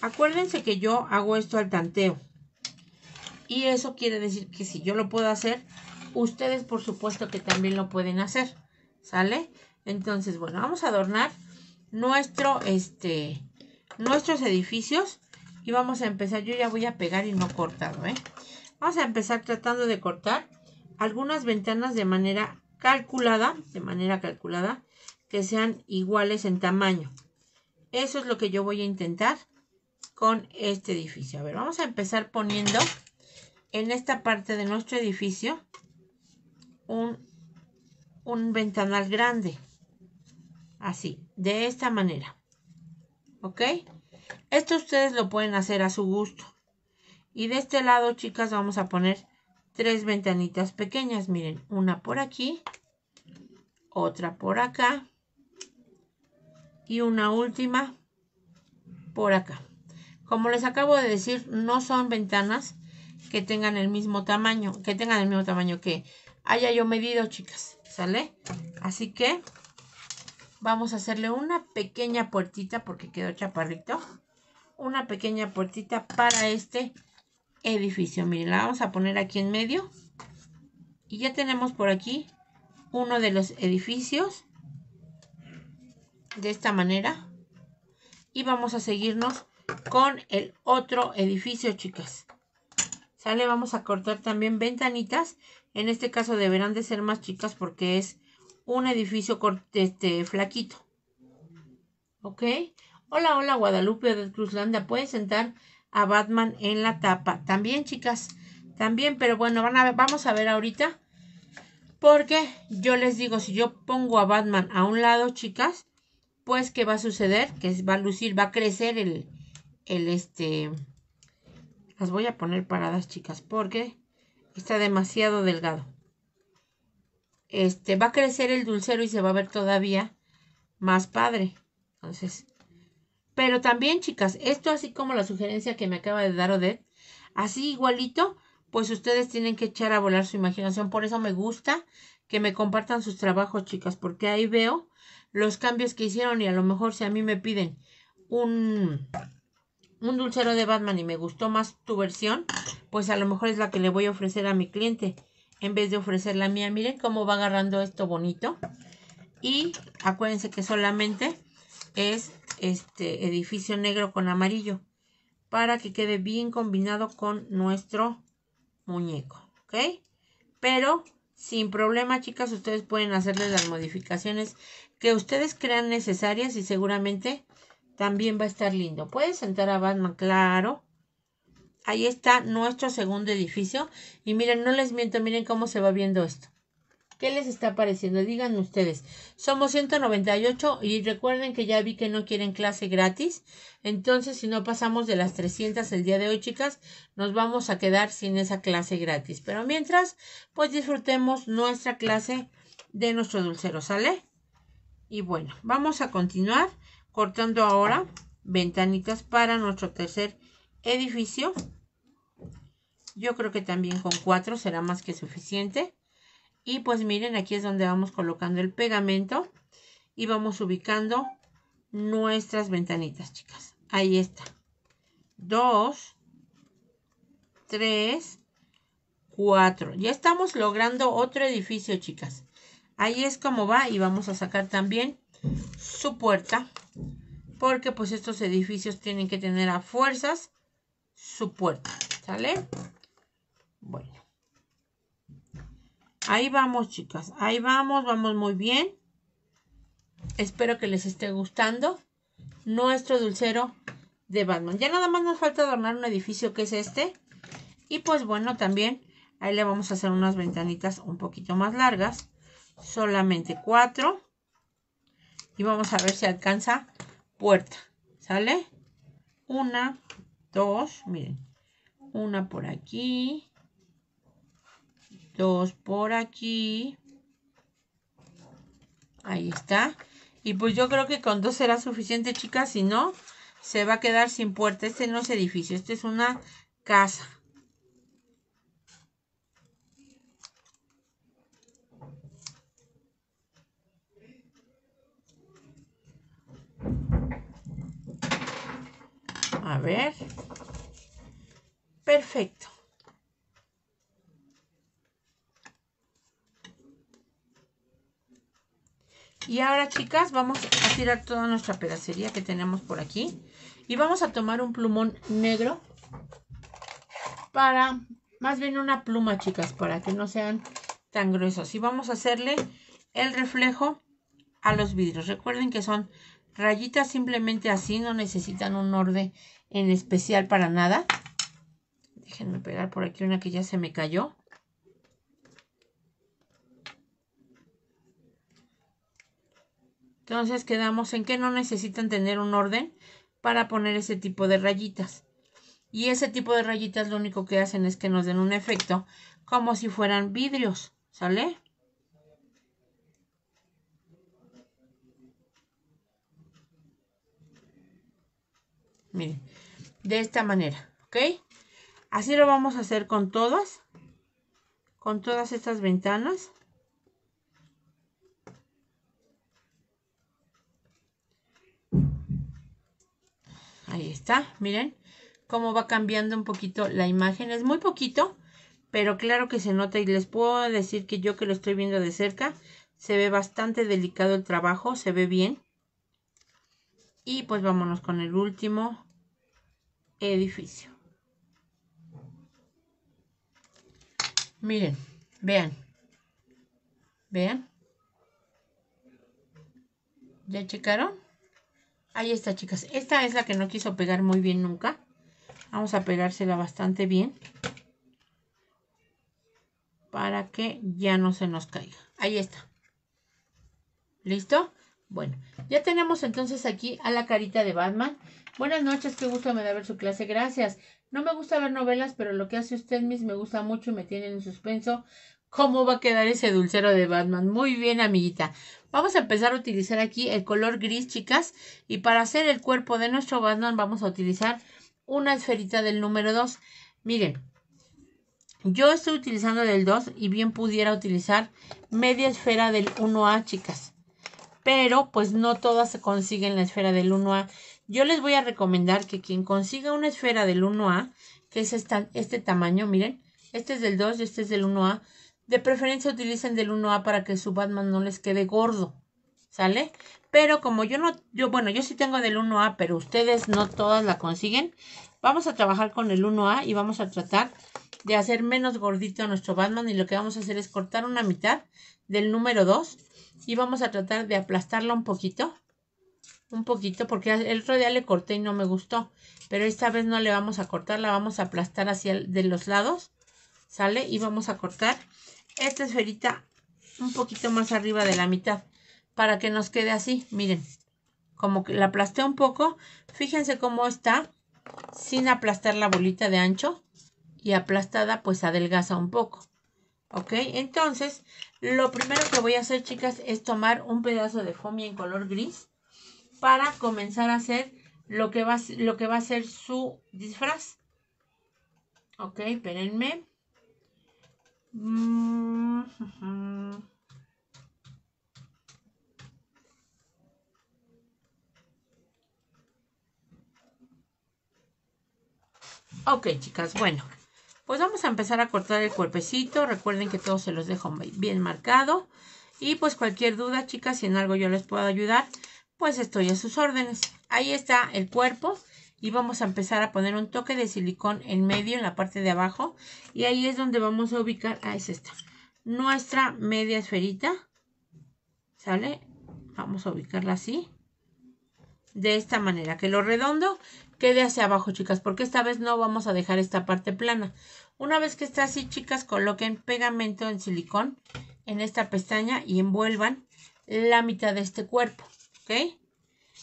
Acuérdense que yo hago esto al tanteo. Y eso quiere decir que si yo lo puedo hacer, ustedes por supuesto que también lo pueden hacer. ¿Sale? Entonces, bueno, vamos a adornar nuestro, este, nuestros edificios y vamos a empezar, yo ya voy a pegar y no cortado, ¿eh? Vamos a empezar tratando de cortar algunas ventanas de manera calculada, de manera calculada, que sean iguales en tamaño. Eso es lo que yo voy a intentar con este edificio. A ver, vamos a empezar poniendo en esta parte de nuestro edificio un, un ventanal grande. Así, de esta manera. ¿Ok? Esto ustedes lo pueden hacer a su gusto. Y de este lado, chicas, vamos a poner tres ventanitas pequeñas. Miren, una por aquí, otra por acá y una última por acá. Como les acabo de decir, no son ventanas que tengan el mismo tamaño, que tengan el mismo tamaño que haya yo medido, chicas, ¿sale? Así que Vamos a hacerle una pequeña puertita porque quedó chaparrito. Una pequeña puertita para este edificio. Miren, la vamos a poner aquí en medio. Y ya tenemos por aquí uno de los edificios. De esta manera. Y vamos a seguirnos con el otro edificio, chicas. Sale, vamos a cortar también ventanitas. En este caso deberán de ser más chicas porque es un edificio este, flaquito. ¿Ok? Hola, hola Guadalupe de Cruzlanda. Puedes sentar a Batman en la tapa. También, chicas. También, pero bueno, van a ver, vamos a ver ahorita. Porque yo les digo, si yo pongo a Batman a un lado, chicas, pues, ¿qué va a suceder? Que va a lucir, va a crecer el, el este... Las voy a poner paradas, chicas, porque está demasiado delgado este, va a crecer el dulcero y se va a ver todavía más padre. Entonces, pero también, chicas, esto así como la sugerencia que me acaba de dar Odette, así igualito, pues ustedes tienen que echar a volar su imaginación. Por eso me gusta que me compartan sus trabajos, chicas, porque ahí veo los cambios que hicieron y a lo mejor si a mí me piden un, un dulcero de Batman y me gustó más tu versión, pues a lo mejor es la que le voy a ofrecer a mi cliente en vez de ofrecer la mía. Miren cómo va agarrando esto bonito. Y acuérdense que solamente es este edificio negro con amarillo para que quede bien combinado con nuestro muñeco, ¿ok? Pero sin problema, chicas, ustedes pueden hacerle las modificaciones que ustedes crean necesarias y seguramente también va a estar lindo. Puedes sentar a Batman, claro. Ahí está nuestro segundo edificio. Y miren, no les miento, miren cómo se va viendo esto. ¿Qué les está pareciendo? Digan ustedes. Somos 198 y recuerden que ya vi que no quieren clase gratis. Entonces, si no pasamos de las 300 el día de hoy, chicas, nos vamos a quedar sin esa clase gratis. Pero mientras, pues disfrutemos nuestra clase de nuestro dulcero, ¿sale? Y bueno, vamos a continuar cortando ahora ventanitas para nuestro tercer edificio. Yo creo que también con cuatro será más que suficiente. Y pues miren, aquí es donde vamos colocando el pegamento y vamos ubicando nuestras ventanitas, chicas. Ahí está. Dos, tres, cuatro. Ya estamos logrando otro edificio, chicas. Ahí es como va y vamos a sacar también su puerta. Porque pues estos edificios tienen que tener a fuerzas su puerta, ¿sale? Bueno. Ahí vamos, chicas. Ahí vamos, vamos muy bien. Espero que les esté gustando nuestro dulcero de Batman. Ya nada más nos falta adornar un edificio que es este. Y pues bueno, también ahí le vamos a hacer unas ventanitas un poquito más largas. Solamente cuatro. Y vamos a ver si alcanza puerta. ¿Sale? Una, dos, miren, una por aquí, dos por aquí, ahí está. Y pues yo creo que con dos será suficiente, chicas, si no, se va a quedar sin puerta. Este no es edificio, este es una casa. A ver. Perfecto. Y ahora, chicas, vamos a tirar toda nuestra pedacería que tenemos por aquí. Y vamos a tomar un plumón negro para, más bien una pluma, chicas, para que no sean tan gruesos. Y vamos a hacerle el reflejo a los vidrios. Recuerden que son rayitas simplemente así, no necesitan un orden en especial para nada. Déjenme pegar por aquí una que ya se me cayó. Entonces quedamos en que no necesitan tener un orden para poner ese tipo de rayitas. Y ese tipo de rayitas lo único que hacen es que nos den un efecto como si fueran vidrios, ¿sale? Miren, de esta manera, ¿ok? Así lo vamos a hacer con todas, con todas estas ventanas. Ahí está, miren cómo va cambiando un poquito la imagen. Es muy poquito, pero claro que se nota y les puedo decir que yo que lo estoy viendo de cerca, se ve bastante delicado el trabajo, se ve bien. Y pues vámonos con el último edificio. Miren, vean. Vean. ¿Ya checaron? Ahí está, chicas. Esta es la que no quiso pegar muy bien nunca. Vamos a pegársela bastante bien. Para que ya no se nos caiga. Ahí está. ¿Listo? Bueno, ya tenemos entonces aquí a la carita de Batman. Buenas noches, qué gusto me da ver su clase, gracias. No me gusta ver novelas, pero lo que hace usted, Miss, me gusta mucho y me tiene en suspenso. ¿Cómo va a quedar ese dulcero de Batman? Muy bien, amiguita. Vamos a empezar a utilizar aquí el color gris, chicas. Y para hacer el cuerpo de nuestro Batman vamos a utilizar una esferita del número 2. Miren, yo estoy utilizando del 2 y bien pudiera utilizar media esfera del 1A, chicas pero pues no todas se consiguen la esfera del 1A. Yo les voy a recomendar que quien consiga una esfera del 1A, que es este tamaño, miren, este es del 2 y este es del 1A, de preferencia utilicen del 1A para que su Batman no les quede gordo, ¿sale? Pero como yo no, yo, bueno, yo sí tengo del 1A, pero ustedes no todas la consiguen, vamos a trabajar con el 1A y vamos a tratar de hacer menos gordito a nuestro Batman y lo que vamos a hacer es cortar una mitad del número 2 y vamos a tratar de aplastarla un poquito. Un poquito, porque el otro día le corté y no me gustó. Pero esta vez no le vamos a cortar, la vamos a aplastar hacia de los lados. ¿Sale? Y vamos a cortar esta esferita un poquito más arriba de la mitad. Para que nos quede así, miren. Como que la aplasté un poco. Fíjense cómo está sin aplastar la bolita de ancho. Y aplastada pues adelgaza un poco. ¿Ok? Entonces, lo primero que voy a hacer, chicas, es tomar un pedazo de foamy en color gris para comenzar a hacer lo que va, lo que va a ser su disfraz. Ok, espérenme. Mm, ok, chicas, bueno. Pues vamos a empezar a cortar el cuerpecito. Recuerden que todos se los dejo bien marcado. Y pues cualquier duda, chicas, si en algo yo les puedo ayudar, pues estoy a sus órdenes. Ahí está el cuerpo y vamos a empezar a poner un toque de silicón en medio, en la parte de abajo. Y ahí es donde vamos a ubicar, ah, es esta, nuestra media esferita. ¿Sale? Vamos a ubicarla así. De esta manera, que lo redondo quede hacia abajo, chicas, porque esta vez no vamos a dejar esta parte plana. Una vez que está así, chicas, coloquen pegamento en silicón en esta pestaña y envuelvan la mitad de este cuerpo, ¿ok?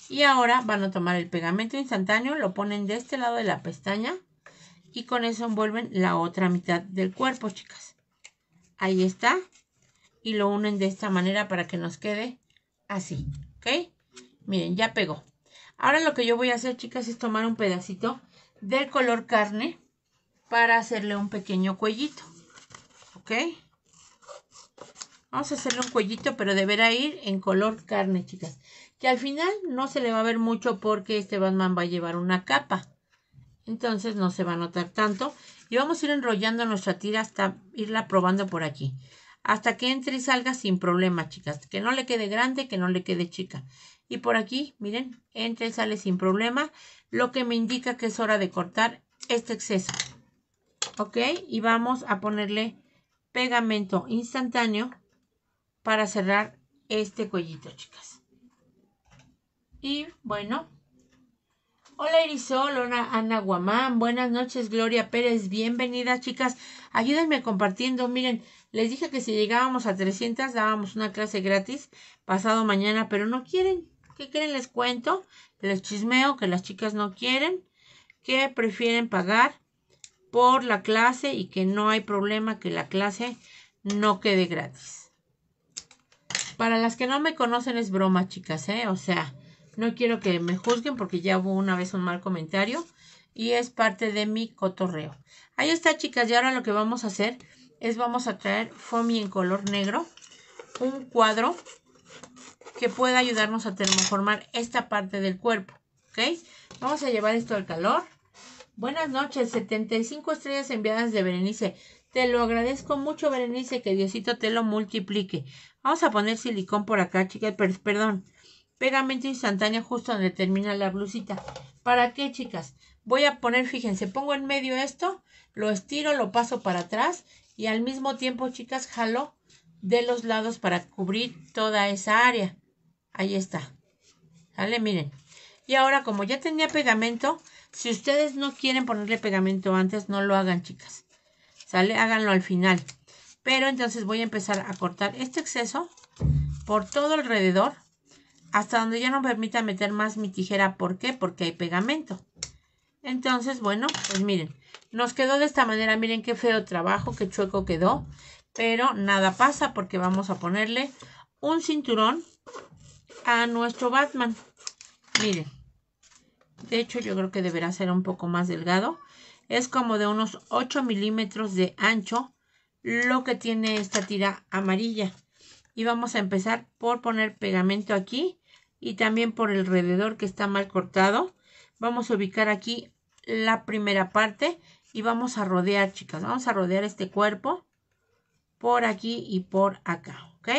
Y ahora van a tomar el pegamento instantáneo, lo ponen de este lado de la pestaña y con eso envuelven la otra mitad del cuerpo, chicas. Ahí está. Y lo unen de esta manera para que nos quede así, ¿ok? Miren, ya pegó. Ahora lo que yo voy a hacer, chicas, es tomar un pedacito del color carne para hacerle un pequeño cuellito. ¿Ok? Vamos a hacerle un cuellito, pero deberá ir en color carne, chicas. Que al final no se le va a ver mucho porque este Batman va a llevar una capa. Entonces no se va a notar tanto. Y vamos a ir enrollando nuestra tira hasta irla probando por aquí. Hasta que entre y salga sin problema, chicas. Que no le quede grande, que no le quede chica. Y por aquí, miren, entre y sale sin problema. Lo que me indica que es hora de cortar este exceso. ¿Ok? Y vamos a ponerle pegamento instantáneo para cerrar este cuellito, chicas. Y bueno. Hola Irisol, hola Ana Guamán, buenas noches Gloria Pérez, bienvenida chicas, ayúdenme compartiendo, miren, les dije que si llegábamos a 300 dábamos una clase gratis pasado mañana, pero no quieren, ¿qué quieren? Les cuento, les chismeo que las chicas no quieren, que prefieren pagar por la clase y que no hay problema que la clase no quede gratis. Para las que no me conocen es broma, chicas, ¿eh? O sea, no quiero que me juzguen porque ya hubo una vez un mal comentario y es parte de mi cotorreo. Ahí está, chicas, y ahora lo que vamos a hacer es vamos a traer foamy en color negro, un cuadro que pueda ayudarnos a transformar esta parte del cuerpo, ¿ok? Vamos a llevar esto al calor Buenas noches, 75 estrellas enviadas de Berenice. Te lo agradezco mucho, Berenice, que Diosito te lo multiplique. Vamos a poner silicón por acá, chicas, perdón. Pegamento instantáneo justo donde termina la blusita. ¿Para qué, chicas? Voy a poner, fíjense, pongo en medio esto, lo estiro, lo paso para atrás y al mismo tiempo, chicas, jalo de los lados para cubrir toda esa área. Ahí está. ¿Sale? Miren. Y ahora, como ya tenía pegamento, si ustedes no quieren ponerle pegamento antes, no lo hagan, chicas. ¿Sale? Háganlo al final. Pero entonces voy a empezar a cortar este exceso por todo alrededor hasta donde ya no permita meter más mi tijera. ¿Por qué? Porque hay pegamento. Entonces, bueno, pues miren, nos quedó de esta manera. Miren qué feo trabajo, qué chueco quedó. Pero nada pasa porque vamos a ponerle un cinturón a nuestro Batman. Miren, de hecho, yo creo que deberá ser un poco más delgado. Es como de unos 8 milímetros de ancho lo que tiene esta tira amarilla. Y vamos a empezar por poner pegamento aquí y también por el alrededor que está mal cortado. Vamos a ubicar aquí la primera parte y vamos a rodear, chicas. Vamos a rodear este cuerpo por aquí y por acá, ¿ok?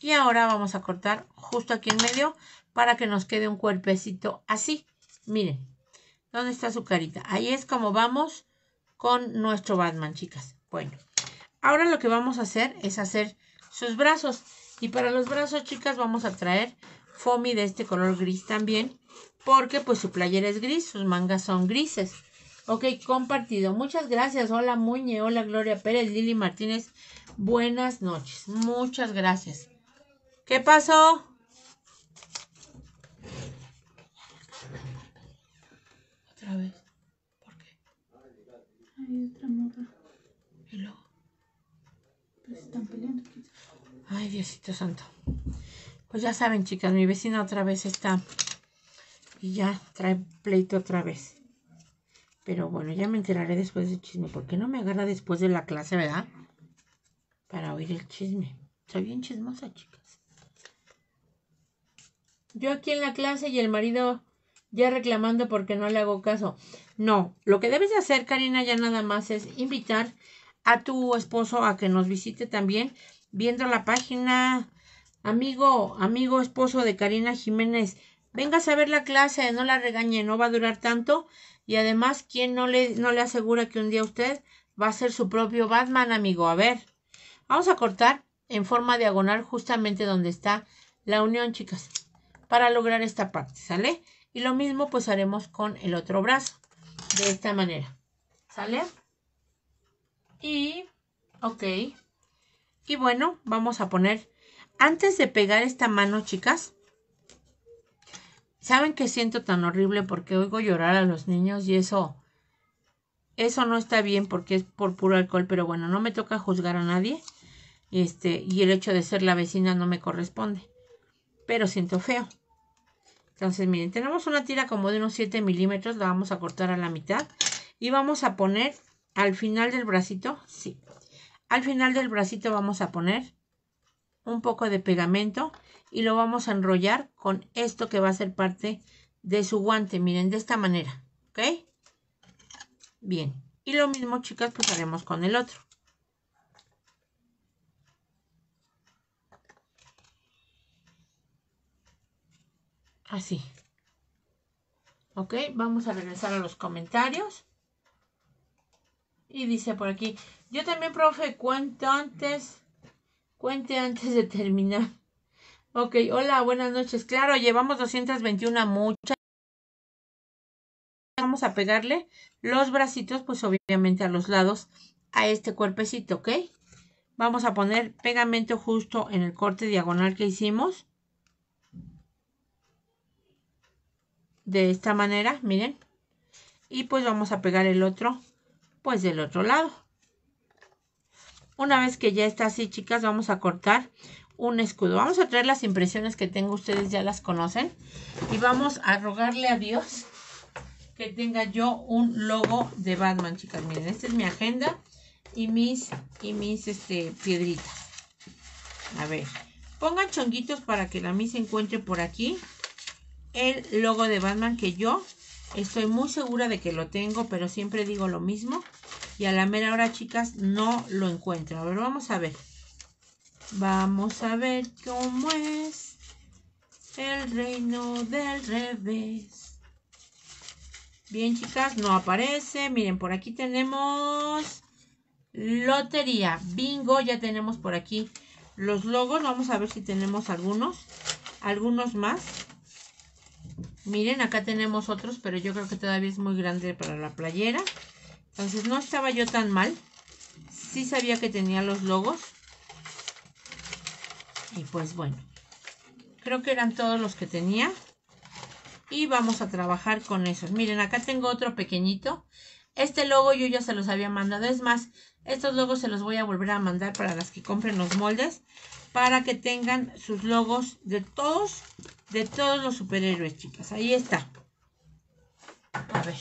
Y ahora vamos a cortar justo aquí en medio para que nos quede un cuerpecito así. Miren, ¿dónde está su carita? Ahí es como vamos con nuestro Batman, chicas. Bueno, ahora lo que vamos a hacer es hacer sus brazos. Y para los brazos, chicas, vamos a traer Fomi de este color gris también. Porque pues su playera es gris, sus mangas son grises. Ok, compartido. Muchas gracias. Hola Muñe, hola Gloria Pérez, Lili Martínez. Buenas noches. Muchas gracias. ¿Qué pasó? vez. ¿Por Hay otra morra. Y luego. Pues están peleando. Ay, Diosito Santo. Pues ya saben, chicas, mi vecina otra vez está. Y ya trae pleito otra vez. Pero bueno, ya me enteraré después del chisme. porque no me agarra después de la clase, verdad? Para oír el chisme. ¿Está bien chismosa, chicas. Yo aquí en la clase y el marido ya reclamando porque no le hago caso. No, lo que debes de hacer, Karina, ya nada más es invitar a tu esposo a que nos visite también viendo la página. Amigo, amigo esposo de Karina Jiménez, vengas a ver la clase, no la regañe, no va a durar tanto. Y además, ¿quién no le, no le asegura que un día usted va a ser su propio Batman, amigo? A ver, vamos a cortar en forma diagonal justamente donde está la unión, chicas, para lograr esta parte, ¿sale? Y lo mismo pues haremos con el otro brazo, de esta manera, ¿sale? Y, ok, y bueno, vamos a poner, antes de pegar esta mano, chicas, ¿saben que siento tan horrible porque oigo llorar a los niños y eso, eso no está bien porque es por puro alcohol, pero bueno, no me toca juzgar a nadie, este, y el hecho de ser la vecina no me corresponde, pero siento feo. Entonces, miren, tenemos una tira como de unos 7 milímetros, la vamos a cortar a la mitad y vamos a poner al final del bracito, sí, al final del bracito vamos a poner un poco de pegamento y lo vamos a enrollar con esto que va a ser parte de su guante, miren, de esta manera, ¿ok? Bien, y lo mismo chicas pues haremos con el otro. Así. Ok, vamos a regresar a los comentarios. Y dice por aquí, yo también, profe, cuento antes, cuente antes de terminar. Ok, hola, buenas noches. Claro, llevamos 221 muchas. Vamos a pegarle los bracitos, pues obviamente a los lados, a este cuerpecito, ¿ok? Vamos a poner pegamento justo en el corte diagonal que hicimos. de esta manera, miren. Y pues vamos a pegar el otro, pues del otro lado. Una vez que ya está así, chicas, vamos a cortar un escudo. Vamos a traer las impresiones que tengo, ustedes ya las conocen. Y vamos a rogarle a Dios que tenga yo un logo de Batman, chicas. Miren, esta es mi agenda y mis, y mis este, piedritas. A ver, pongan chonguitos para que la misa encuentre por aquí el logo de Batman que yo estoy muy segura de que lo tengo, pero siempre digo lo mismo. Y a la mera hora, chicas, no lo encuentro. A ver, vamos a ver. Vamos a ver cómo es el reino del revés. Bien, chicas, no aparece. Miren, por aquí tenemos lotería, bingo. Ya tenemos por aquí los logos. Vamos a ver si tenemos algunos, algunos más. Miren, acá tenemos otros, pero yo creo que todavía es muy grande para la playera. Entonces no estaba yo tan mal. Sí sabía que tenía los logos. Y pues bueno, creo que eran todos los que tenía. Y vamos a trabajar con esos. Miren, acá tengo otro pequeñito. Este logo yo ya se los había mandado. Es más, estos logos se los voy a volver a mandar para las que compren los moldes. Para que tengan sus logos de todos de todos los superhéroes, chicas. Ahí está. A ver.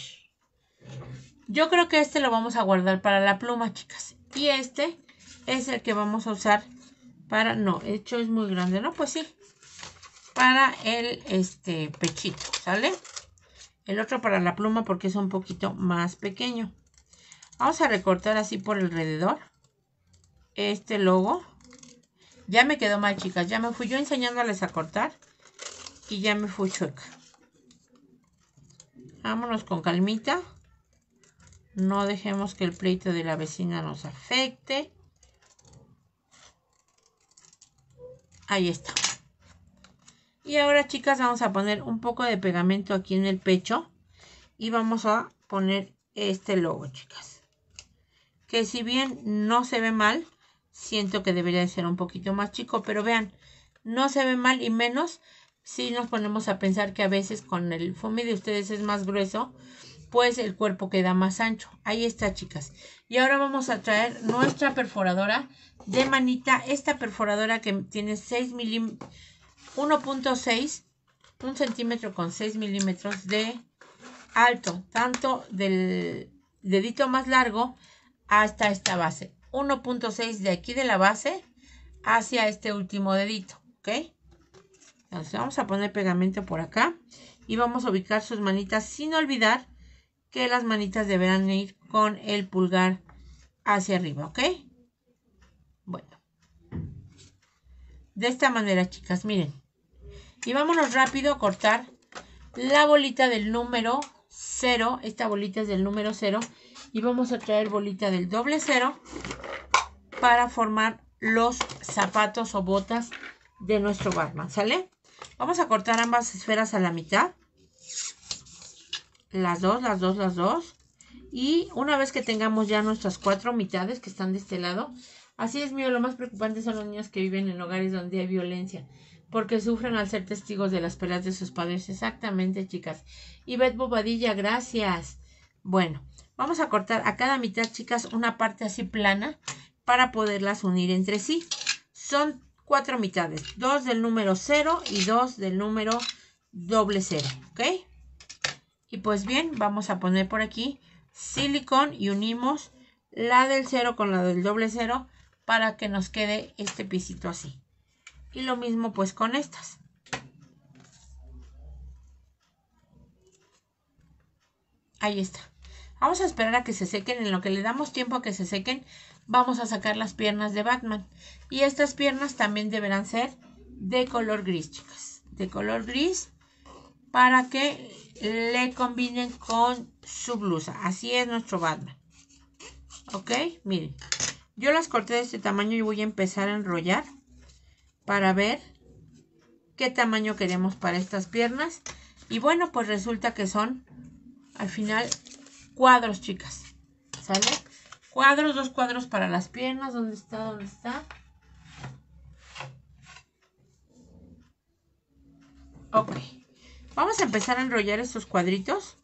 Yo creo que este lo vamos a guardar para la pluma, chicas. Y este es el que vamos a usar para... No, hecho es muy grande, ¿no? Pues sí. Para el este pechito, ¿sale? El otro para la pluma porque es un poquito más pequeño. Vamos a recortar así por alrededor este logo. Ya me quedó mal, chicas. Ya me fui yo enseñándoles a cortar y ya me fui chueca. Vámonos con calmita. No dejemos que el pleito de la vecina nos afecte. Ahí está. Y ahora chicas vamos a poner un poco de pegamento aquí en el pecho. Y vamos a poner este logo chicas. Que si bien no se ve mal, siento que debería de ser un poquito más chico. Pero vean, no se ve mal y menos si nos ponemos a pensar que a veces con el fome de ustedes es más grueso, pues el cuerpo queda más ancho. Ahí está, chicas. Y ahora vamos a traer nuestra perforadora de manita. Esta perforadora que tiene 6 milímetros, 1.6, un centímetro con 6 milímetros de alto, tanto del dedito más largo hasta esta base. 1.6 de aquí de la base hacia este último dedito, ¿ok? Entonces vamos a poner pegamento por acá y vamos a ubicar sus manitas sin olvidar que las manitas deberán ir con el pulgar hacia arriba, ¿ok? Bueno. De esta manera, chicas, miren. Y vámonos rápido a cortar la bolita del número 0. Esta bolita es del número 0. Y vamos a traer bolita del doble cero para formar los zapatos o botas de nuestro Batman, ¿sale? Vamos a cortar ambas esferas a la mitad. Las dos, las dos, las dos. Y una vez que tengamos ya nuestras cuatro mitades que están de este lado, así es mío, lo más preocupante son los niños que viven en hogares donde hay violencia, porque sufren al ser testigos de las peleas de sus padres. Exactamente, chicas. Y Beth Bobadilla, gracias. Bueno, vamos a cortar a cada mitad, chicas, una parte así plana para poderlas unir entre sí. Son cuatro mitades, dos del número 0 y dos del número doble cero, ¿ok? Y pues bien, vamos a poner por aquí silicón y unimos la del 0 con la del doble cero para que nos quede este pisito así. Y lo mismo pues con estas. Ahí está. Vamos a esperar a que se sequen. En lo que le damos tiempo a que se sequen, vamos a sacar las piernas de Batman. Y estas piernas también deberán ser de color gris, chicas. De color gris para que le combinen con su blusa. Así es nuestro Batman. ¿Ok? Miren. Yo las corté de este tamaño y voy a empezar a enrollar para ver qué tamaño queremos para estas piernas. Y bueno, pues resulta que son al final cuadros, chicas. ¿Sale? cuadros, dos cuadros para las piernas, ¿dónde está? ¿Dónde está? Ok, vamos a empezar a enrollar estos cuadritos.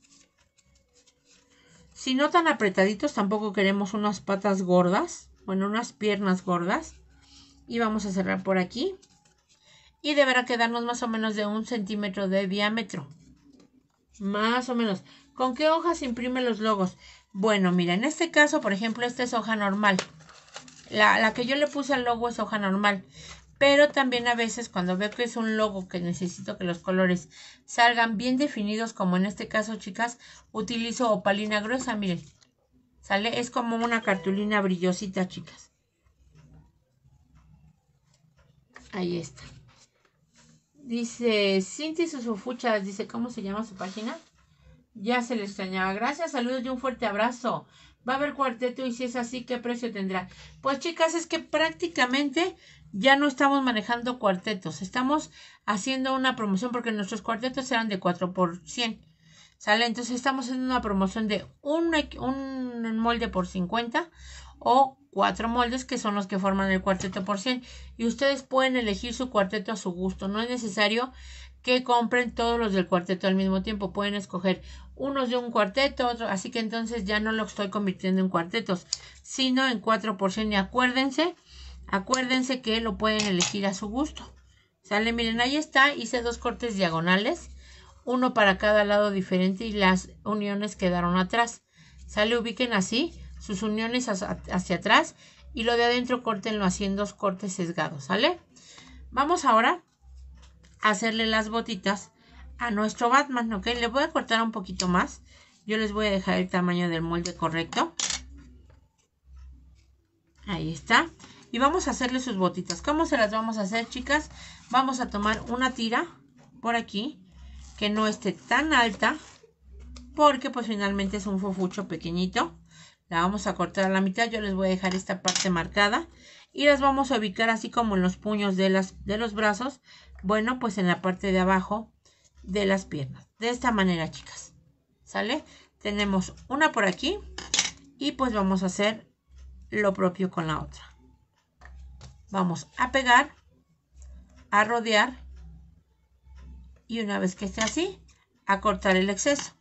Si no tan apretaditos, tampoco queremos unas patas gordas, bueno, unas piernas gordas. Y vamos a cerrar por aquí. Y deberá quedarnos más o menos de un centímetro de diámetro. Más o menos. ¿Con qué hojas imprime los logos? Bueno, mira, en este caso, por ejemplo, esta es hoja normal. La, que yo le puse al logo es hoja normal. Pero también a veces cuando veo que es un logo que necesito que los colores salgan bien definidos, como en este caso, chicas, utilizo opalina gruesa, miren. ¿Sale? Es como una cartulina brillosita, chicas. Ahí está. Dice Cinti Susufuchas, dice, ¿cómo se llama su página? Ya se le extrañaba. Gracias, saludos y un fuerte abrazo. Va a haber cuarteto y si es así, ¿qué precio tendrá? Pues chicas, es que prácticamente ya no estamos manejando cuartetos. Estamos haciendo una promoción porque nuestros cuartetos eran de 4 por 100. ¿Sale? Entonces estamos haciendo una promoción de un, un molde por 50 o cuatro moldes que son los que forman el cuarteto por 100 y ustedes pueden elegir su cuarteto a su gusto. No es necesario que compren todos los del cuarteto al mismo tiempo. Pueden escoger unos de un cuarteto, otro, así que entonces ya no lo estoy convirtiendo en cuartetos, sino en 4%. Y acuérdense, acuérdense que lo pueden elegir a su gusto. Sale, miren, ahí está, hice dos cortes diagonales, uno para cada lado diferente y las uniones quedaron atrás. Sale, ubiquen así, sus uniones hacia, atrás y lo de adentro córtenlo haciendo dos cortes sesgados, ¿sale? Vamos ahora hacerle las botitas a nuestro Batman, ¿ok? Le voy a cortar un poquito más. Yo les voy a dejar el tamaño del molde correcto. Ahí está. Y vamos a hacerle sus botitas. ¿Cómo se las vamos a hacer, chicas? Vamos a tomar una tira por aquí, que no esté tan alta, porque pues finalmente es un fofucho pequeñito. La vamos a cortar a la mitad. Yo les voy a dejar esta parte marcada y las vamos a ubicar así como en los puños de, las, de los brazos, bueno, pues en la parte de abajo de las piernas. De esta manera, chicas, ¿sale? Tenemos una por aquí y pues vamos a hacer lo propio con la otra. Vamos a pegar, a rodear y una vez que esté así, a cortar el exceso.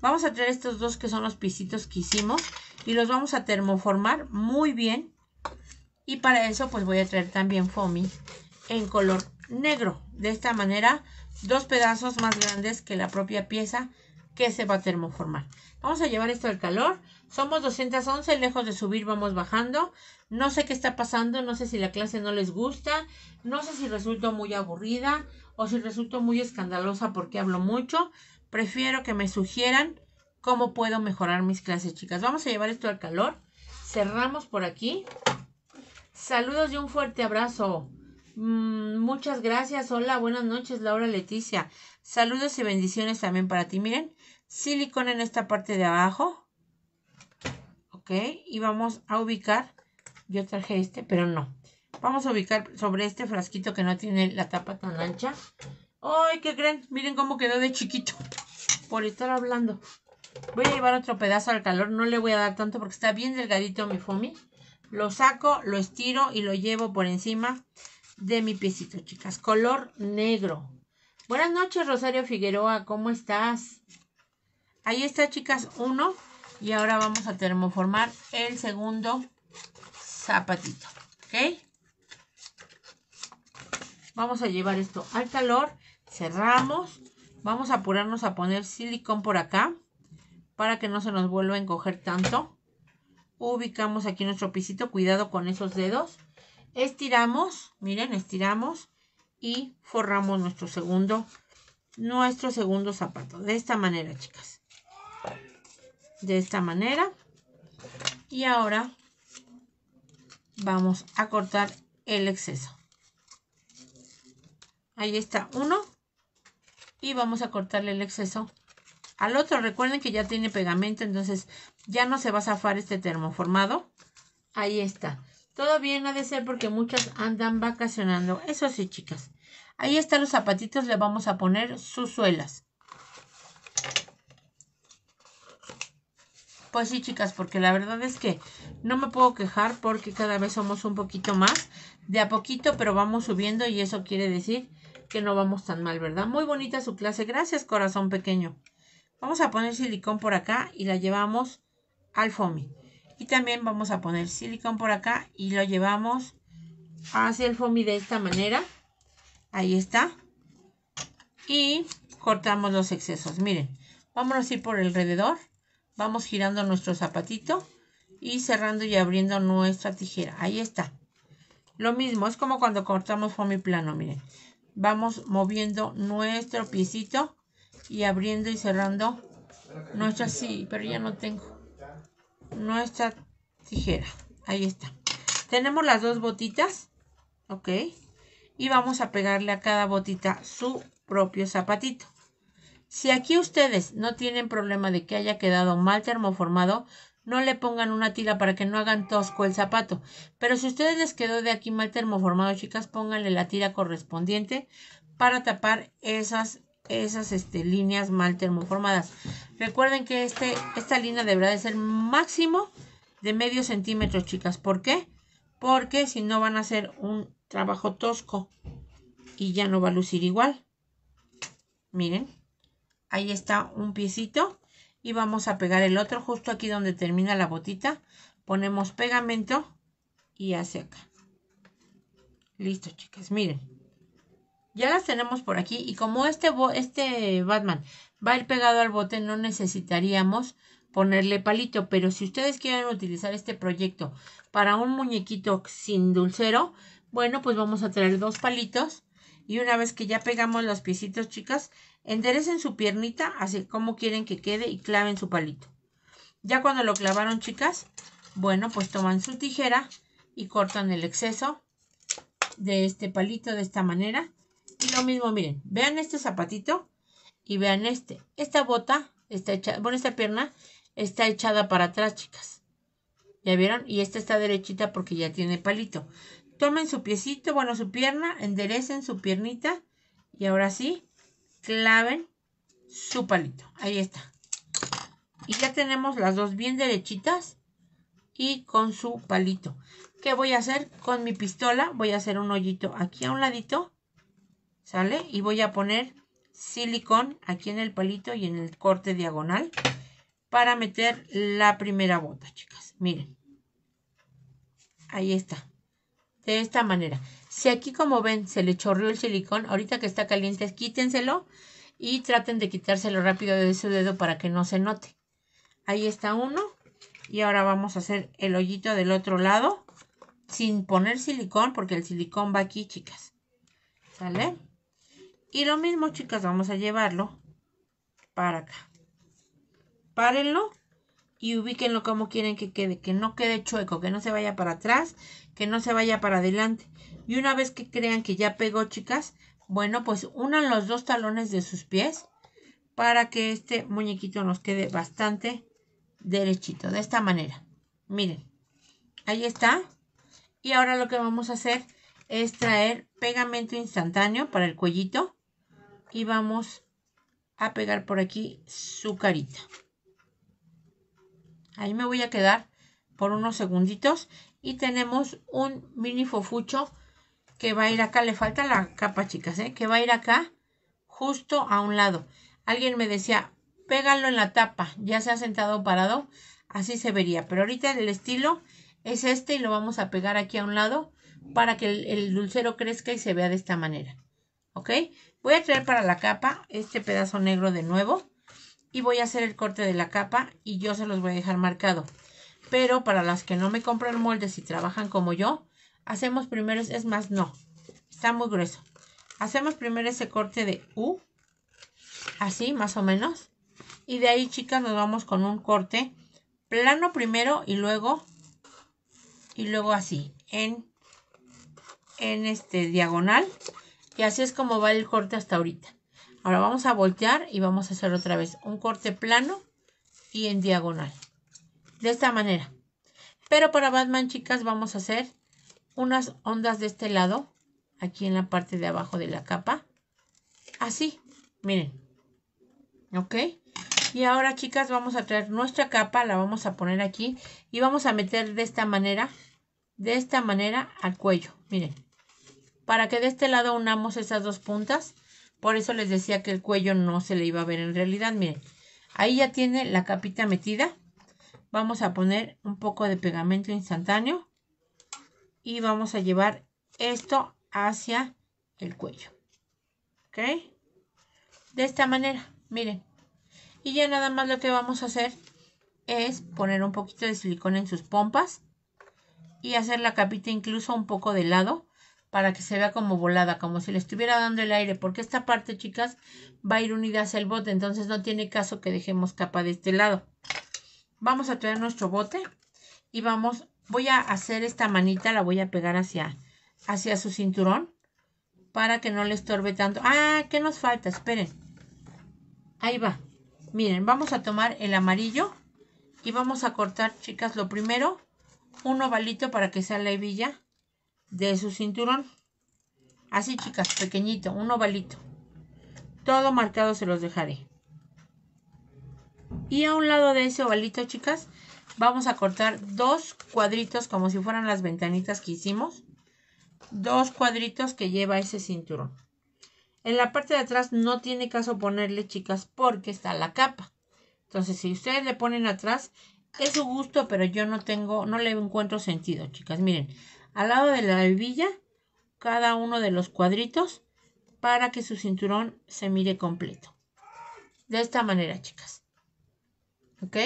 Vamos a traer estos dos que son los pisitos que hicimos y los vamos a termoformar muy bien y para eso pues voy a traer también foamy en color negro. De esta manera, dos pedazos más grandes que la propia pieza que se va a termoformar. Vamos a llevar esto al calor. Somos 211, lejos de subir vamos bajando. No sé qué está pasando, no sé si la clase no les gusta, no sé si resulto muy aburrida o si resulto muy escandalosa porque hablo mucho. Prefiero que me sugieran cómo puedo mejorar mis clases, chicas. Vamos a llevar esto al calor. Cerramos por aquí. Saludos y un fuerte abrazo. Mm, muchas gracias. Hola, buenas noches, Laura Leticia. Saludos y bendiciones también para ti. Miren, silicona en esta parte de abajo. Ok, y vamos a ubicar. Yo traje este, pero no. Vamos a ubicar sobre este frasquito que no tiene la tapa tan ancha. ¡Ay, qué creen! Miren cómo quedó de chiquito. Por estar hablando. Voy a llevar otro pedazo al calor. No le voy a dar tanto porque está bien delgadito mi foamy. Lo saco, lo estiro y lo llevo por encima de mi piecito, chicas. Color negro. Buenas noches, Rosario Figueroa. ¿Cómo estás? Ahí está, chicas, uno. Y ahora vamos a termoformar el segundo zapatito. ¿Ok? Vamos a llevar esto al calor. Cerramos. Vamos a apurarnos a poner silicón por acá. Para que no se nos vuelva a encoger tanto ubicamos aquí nuestro pisito, cuidado con esos dedos, estiramos, miren, estiramos y forramos nuestro segundo, nuestro segundo zapato, de esta manera, chicas, de esta manera, y ahora vamos a cortar el exceso. Ahí está uno y vamos a cortarle el exceso al otro. Recuerden que ya tiene pegamento, entonces ya no se va a zafar este termoformado. Ahí está. Todo bien ha de ser porque muchas andan vacacionando. Eso sí, chicas. Ahí están los zapatitos. Le vamos a poner sus suelas. Pues sí, chicas, porque la verdad es que no me puedo quejar porque cada vez somos un poquito más. De a poquito, pero vamos subiendo y eso quiere decir que no vamos tan mal, ¿verdad? Muy bonita su clase. Gracias, corazón pequeño. Vamos a poner silicón por acá y la llevamos al foamy. Y también vamos a poner silicón por acá y lo llevamos hacia el foamy de esta manera. Ahí está. Y cortamos los excesos. Miren, vámonos a ir por alrededor. Vamos girando nuestro zapatito y cerrando y abriendo nuestra tijera. Ahí está. Lo mismo, es como cuando cortamos foamy plano, miren. Vamos moviendo nuestro piecito y abriendo y cerrando nuestra... Sí, pero ya no tengo nuestra tijera. Ahí está. Tenemos las dos botitas. Ok. Y vamos a pegarle a cada botita su propio zapatito. Si aquí ustedes no tienen problema de que haya quedado mal termoformado, no le pongan una tira para que no hagan tosco el zapato. Pero si ustedes les quedó de aquí mal termoformado, chicas, pónganle la tira correspondiente para tapar esas esas este, líneas mal termoformadas. Recuerden que este, esta línea deberá de ser máximo de medio centímetro, chicas. ¿Por qué? Porque si no van a hacer un trabajo tosco y ya no va a lucir igual. Miren, ahí está un piecito y vamos a pegar el otro justo aquí donde termina la botita. Ponemos pegamento y hacia acá. Listo, chicas, miren. Ya las tenemos por aquí y como este, este Batman va a ir pegado al bote, no necesitaríamos ponerle palito, pero si ustedes quieren utilizar este proyecto para un muñequito sin dulcero, bueno, pues vamos a traer dos palitos y una vez que ya pegamos los piecitos, chicas, enderecen su piernita así como quieren que quede y claven su palito. Ya cuando lo clavaron, chicas, bueno, pues toman su tijera y cortan el exceso de este palito de esta manera y lo mismo, miren, vean este zapatito y vean este. Esta bota está hecha, bueno, esta pierna está echada para atrás, chicas. ¿Ya vieron? Y esta está derechita porque ya tiene palito. Tomen su piecito, bueno, su pierna, enderecen su piernita y ahora sí, claven su palito. Ahí está. Y ya tenemos las dos bien derechitas y con su palito. ¿Qué voy a hacer? Con mi pistola voy a hacer un hoyito aquí a un ladito ¿Sale? Y voy a poner silicón aquí en el palito y en el corte diagonal para meter la primera bota, chicas. Miren. Ahí está. De esta manera. Si aquí, como ven, se le chorrió el silicón, ahorita que está caliente, quítenselo y traten de quitárselo rápido de su dedo para que no se note. Ahí está uno. Y ahora vamos a hacer el hoyito del otro lado sin poner silicón porque el silicón va aquí, chicas. ¿Sale? Y lo mismo, chicas, vamos a llevarlo para acá. Párenlo y ubíquenlo como quieren que quede, que no quede chueco, que no se vaya para atrás, que no se vaya para adelante. Y una vez que crean que ya pegó, chicas, bueno, pues unan los dos talones de sus pies para que este muñequito nos quede bastante derechito, de esta manera. Miren, ahí está. Y ahora lo que vamos a hacer es traer pegamento instantáneo para el cuellito y vamos a pegar por aquí su carita. Ahí me voy a quedar por unos segunditos y tenemos un mini fofucho que va a ir acá, le falta la capa chicas, ¿eh? que va a ir acá justo a un lado. Alguien me decía, pégalo en la tapa, ya se ha sentado parado, así se vería. Pero ahorita el estilo es este y lo vamos a pegar aquí a un lado para que el, dulcero crezca y se vea de esta manera. ¿Ok? Voy a traer para la capa este pedazo negro de nuevo y voy a hacer el corte de la capa y yo se los voy a dejar marcado. Pero para las que no me compran moldes y trabajan como yo, hacemos primero, es más, no, está muy grueso. Hacemos primero ese corte de U, así más o menos. Y de ahí, chicas, nos vamos con un corte plano primero y luego, y luego así, en, en este diagonal y así es como va el corte hasta ahorita. Ahora vamos a voltear y vamos a hacer otra vez un corte plano y en diagonal. De esta manera. Pero para Batman, chicas, vamos a hacer unas ondas de este lado. Aquí en la parte de abajo de la capa. Así. Miren. ¿Ok? Y ahora, chicas, vamos a traer nuestra capa. La vamos a poner aquí. Y vamos a meter de esta manera. De esta manera al cuello. Miren para que de este lado unamos esas dos puntas. Por eso les decía que el cuello no se le iba a ver en realidad. Miren, ahí ya tiene la capita metida. Vamos a poner un poco de pegamento instantáneo y vamos a llevar esto hacia el cuello. ¿Ok? De esta manera, miren. Y ya nada más lo que vamos a hacer es poner un poquito de silicona en sus pompas y hacer la capita incluso un poco de lado para que se vea como volada, como si le estuviera dando el aire, porque esta parte, chicas, va a ir unida hacia el bote, entonces no tiene caso que dejemos capa de este lado. Vamos a traer nuestro bote y vamos, voy a hacer esta manita, la voy a pegar hacia, hacia su cinturón para que no le estorbe tanto. Ah, ¿qué nos falta? Esperen. Ahí va. Miren, vamos a tomar el amarillo y vamos a cortar, chicas, lo primero, un ovalito para que sea la hebilla de su cinturón. Así, chicas, pequeñito, un ovalito. Todo marcado se los dejaré. Y a un lado de ese ovalito, chicas, vamos a cortar dos cuadritos como si fueran las ventanitas que hicimos. Dos cuadritos que lleva ese cinturón. En la parte de atrás no tiene caso ponerle, chicas, porque está la capa. Entonces, si ustedes le ponen atrás, es su gusto, pero yo no tengo, no le encuentro sentido, chicas. Miren, al lado de la hebilla cada uno de los cuadritos para que su cinturón se mire completo. De esta manera, chicas. ¿Ok?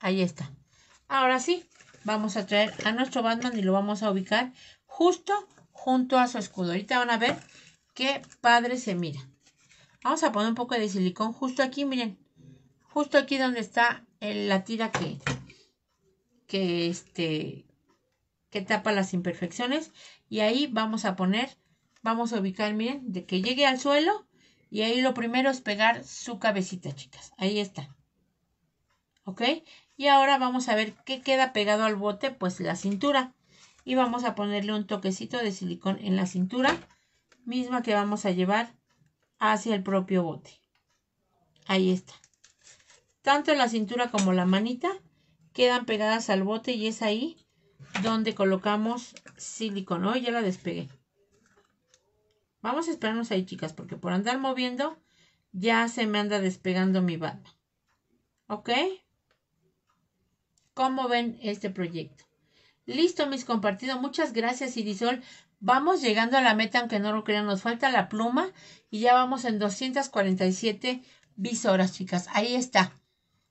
Ahí está. Ahora sí, vamos a traer a nuestro Batman y lo vamos a ubicar justo junto a su escudo. Ahorita van a ver qué padre se mira. Vamos a poner un poco de silicón justo aquí, miren. Justo aquí donde está la tira que, que, este, que tapa las imperfecciones y ahí vamos a poner, vamos a ubicar, miren, de que llegue al suelo y ahí lo primero es pegar su cabecita, chicas. Ahí está. ¿Ok? Y ahora vamos a ver qué queda pegado al bote, pues la cintura. Y vamos a ponerle un toquecito de silicón en la cintura, misma que vamos a llevar hacia el propio bote. Ahí está. Tanto la cintura como la manita quedan pegadas al bote y es ahí donde colocamos silicón. Hoy ya la despegué. Vamos a esperarnos ahí, chicas, porque por andar moviendo ya se me anda despegando mi banda. ¿Ok? ¿Cómo ven este proyecto? Listo, mis compartidos. Muchas gracias, Irisol. Vamos llegando a la meta, aunque no lo crean. Nos falta la pluma y ya vamos en 247 visoras, chicas. Ahí está.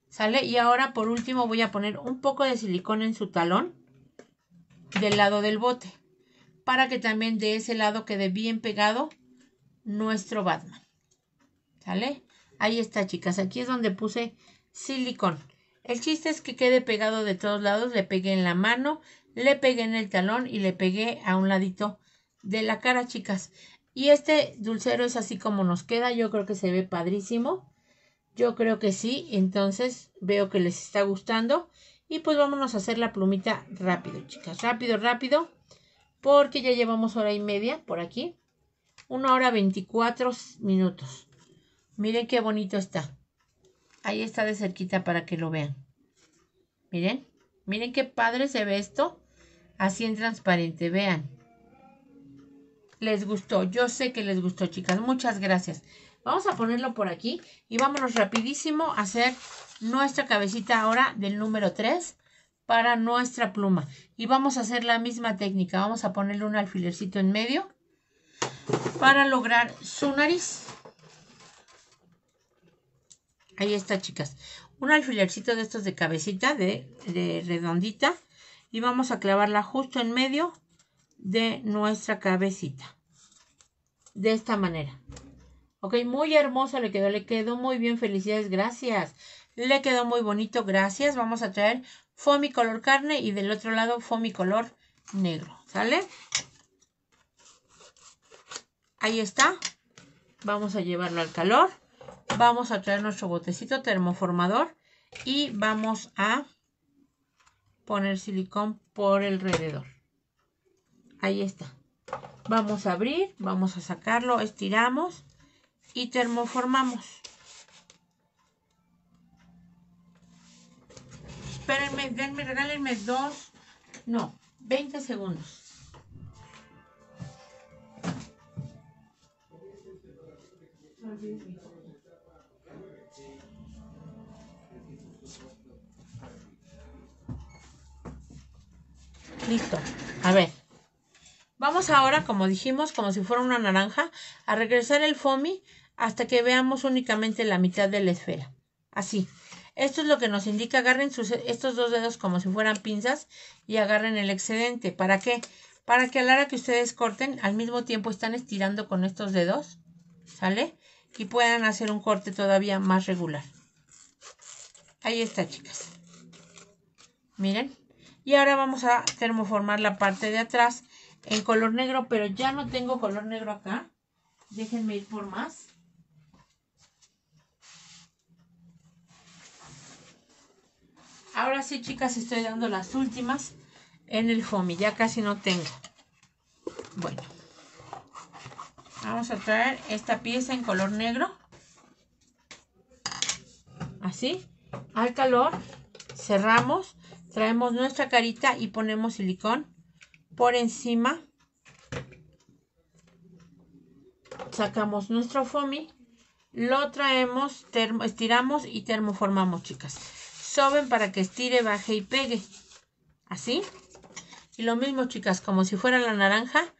¿Sale? Y ahora, por último, voy a poner un poco de silicón en su talón del lado del bote, para que también de ese lado quede bien pegado nuestro Batman. ¿Sale? Ahí está, chicas. Aquí es donde puse silicón. El chiste es que quede pegado de todos lados. Le pegué en la mano, le pegué en el talón y le pegué a un ladito de la cara, chicas. Y este dulcero es así como nos queda. Yo creo que se ve padrísimo. Yo creo que sí. Entonces veo que les está gustando. Y pues vámonos a hacer la plumita rápido, chicas. Rápido, rápido. Porque ya llevamos hora y media por aquí. Una hora 24 minutos. Miren qué bonito está. Ahí está de cerquita para que lo vean. Miren. Miren qué padre se ve esto. Así en transparente. Vean. Les gustó. Yo sé que les gustó, chicas. Muchas gracias. Vamos a ponerlo por aquí y vámonos rapidísimo a hacer nuestra cabecita ahora del número 3 para nuestra pluma. Y vamos a hacer la misma técnica. Vamos a ponerle un alfilercito en medio para lograr su nariz. Ahí está, chicas. Un alfilercito de estos de cabecita, de, de redondita. Y vamos a clavarla justo en medio de nuestra cabecita. De esta manera. Ok, muy hermoso le quedó, le quedó muy bien, felicidades, gracias. Le quedó muy bonito, gracias. Vamos a traer foamy color carne y del otro lado foamy color negro, ¿sale? Ahí está. Vamos a llevarlo al calor. Vamos a traer nuestro botecito termoformador y vamos a poner silicón por alrededor. Ahí está. Vamos a abrir, vamos a sacarlo, estiramos y termoformamos. Espérenme, denme, regálenme dos, no, 20 segundos. Listo. A ver. Vamos ahora, como dijimos, como si fuera una naranja, a regresar el FOMI hasta que veamos únicamente la mitad de la esfera. Así. Esto es lo que nos indica. Agarren estos dos dedos como si fueran pinzas y agarren el excedente. ¿Para qué? Para que a la hora que ustedes corten, al mismo tiempo están estirando con estos dedos. ¿Sale? Y puedan hacer un corte todavía más regular. Ahí está, chicas. Miren. Y ahora vamos a termoformar la parte de atrás en color negro, pero ya no tengo color negro acá. Déjenme ir por más. Ahora sí, chicas, estoy dando las últimas en el foamy. Ya casi no tengo. Bueno. Vamos a traer esta pieza en color negro. Así. Al calor. Cerramos. Traemos nuestra carita y ponemos silicón por encima. Sacamos nuestro foamy. Lo traemos, estiramos y termoformamos, chicas soben para que estire, baje y pegue. Así. Y lo mismo, chicas, como si fuera la naranja,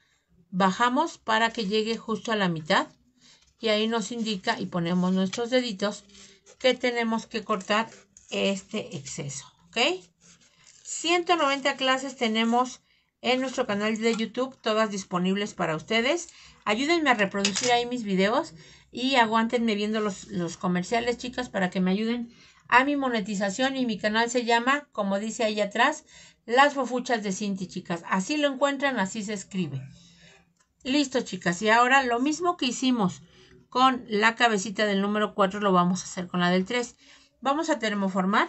bajamos para que llegue justo a la mitad. Y ahí nos indica y ponemos nuestros deditos que tenemos que cortar este exceso. ¿Ok? 190 clases tenemos en nuestro canal de YouTube, todas disponibles para ustedes. Ayúdenme a reproducir ahí mis videos y aguántenme viendo los, los comerciales, chicas, para que me ayuden a mi monetización y mi canal se llama, como dice ahí atrás, Las Fofuchas de Cinti, chicas. Así lo encuentran, así se escribe. Listo, chicas. Y ahora lo mismo que hicimos con la cabecita del número 4 lo vamos a hacer con la del 3. Vamos a termoformar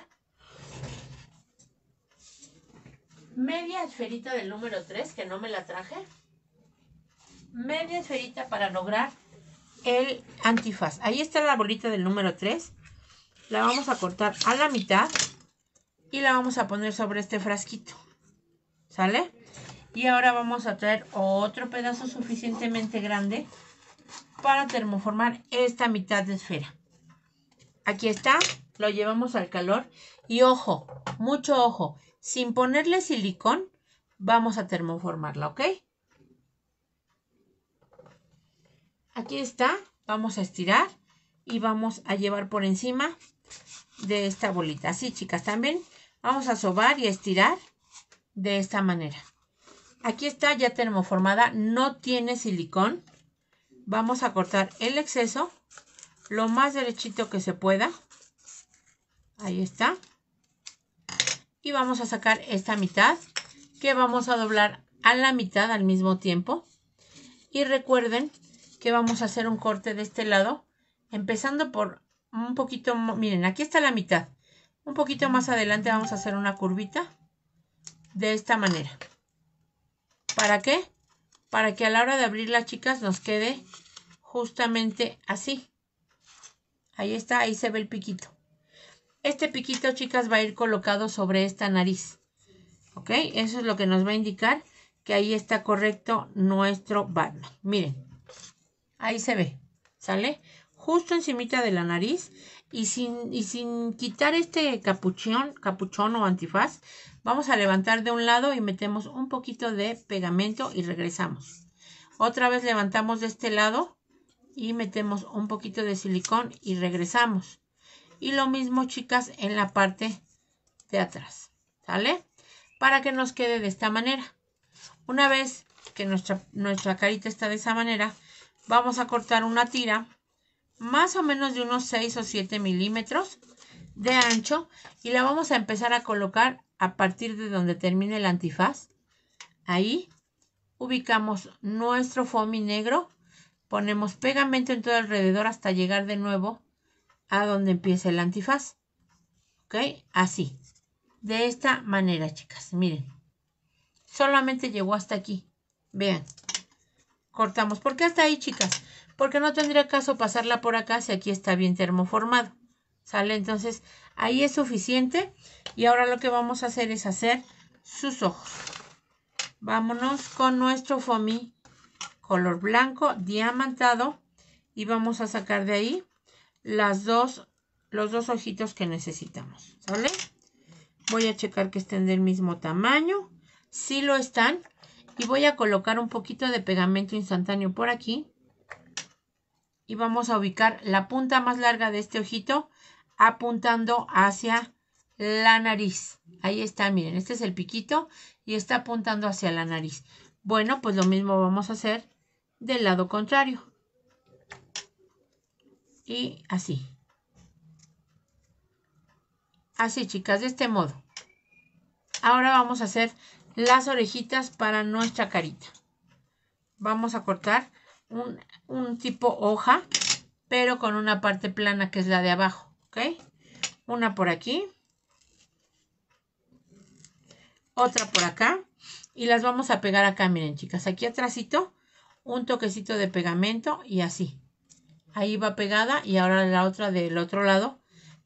media esferita del número 3 que no me la traje. Media esferita para lograr el antifaz. Ahí está la bolita del número 3 la vamos a cortar a la mitad y la vamos a poner sobre este frasquito. ¿Sale? Y ahora vamos a traer otro pedazo suficientemente grande para termoformar esta mitad de esfera. Aquí está, lo llevamos al calor y ojo, mucho ojo, sin ponerle silicón vamos a termoformarla, ¿ok? Aquí está, vamos a estirar y vamos a llevar por encima de esta bolita. Así, chicas, también vamos a sobar y estirar de esta manera. Aquí está, ya tenemos formada, no tiene silicón. Vamos a cortar el exceso lo más derechito que se pueda. Ahí está. Y vamos a sacar esta mitad que vamos a doblar a la mitad al mismo tiempo. Y recuerden que vamos a hacer un corte de este lado, empezando por un poquito, miren, aquí está la mitad. Un poquito más adelante vamos a hacer una curvita de esta manera. ¿Para qué? Para que a la hora de abrirla, chicas, nos quede justamente así. Ahí está, ahí se ve el piquito. Este piquito, chicas, va a ir colocado sobre esta nariz. ¿Ok? Eso es lo que nos va a indicar que ahí está correcto nuestro bar Miren, ahí se ve, ¿sale? justo encimita de la nariz y sin, sin quitar este capuchón, capuchón o antifaz, vamos a levantar de un lado y metemos un poquito de pegamento y regresamos. Otra vez levantamos de este lado y metemos un poquito de silicón y regresamos. Y lo mismo, chicas, en la parte de atrás, ¿sale? Para que nos quede de esta manera. Una vez que nuestra, nuestra carita está de esa manera, vamos a cortar una tira más o menos de unos 6 o 7 milímetros de ancho y la vamos a empezar a colocar a partir de donde termine el antifaz. Ahí ubicamos nuestro foamy negro, ponemos pegamento en todo alrededor hasta llegar de nuevo a donde empieza el antifaz. ¿Ok? Así. De esta manera, chicas. Miren. Solamente llegó hasta aquí. Vean. Cortamos. porque hasta ahí, chicas? porque no tendría caso pasarla por acá si aquí está bien termoformado. ¿Sale? Entonces, ahí es suficiente. Y ahora lo que vamos a hacer es hacer sus ojos. Vámonos con nuestro foamy color blanco diamantado y vamos a sacar de ahí dos, los dos ojitos que necesitamos. ¿Sale? Voy a checar que estén del mismo tamaño. Si sí lo están. Y voy a colocar un poquito de pegamento instantáneo por aquí y vamos a ubicar la punta más larga de este ojito apuntando hacia la nariz. Ahí está, miren, este es el piquito y está apuntando hacia la nariz. Bueno, pues lo mismo vamos a hacer del lado contrario. Y así. Así, chicas, de este modo. Ahora vamos a hacer las orejitas para nuestra carita. Vamos a cortar un, tipo hoja, pero con una parte plana que es la de abajo, ¿ok? Una por aquí, otra por acá, y las vamos a pegar acá, miren chicas, aquí atrásito, un toquecito de pegamento y así. Ahí va pegada y ahora la otra del otro lado.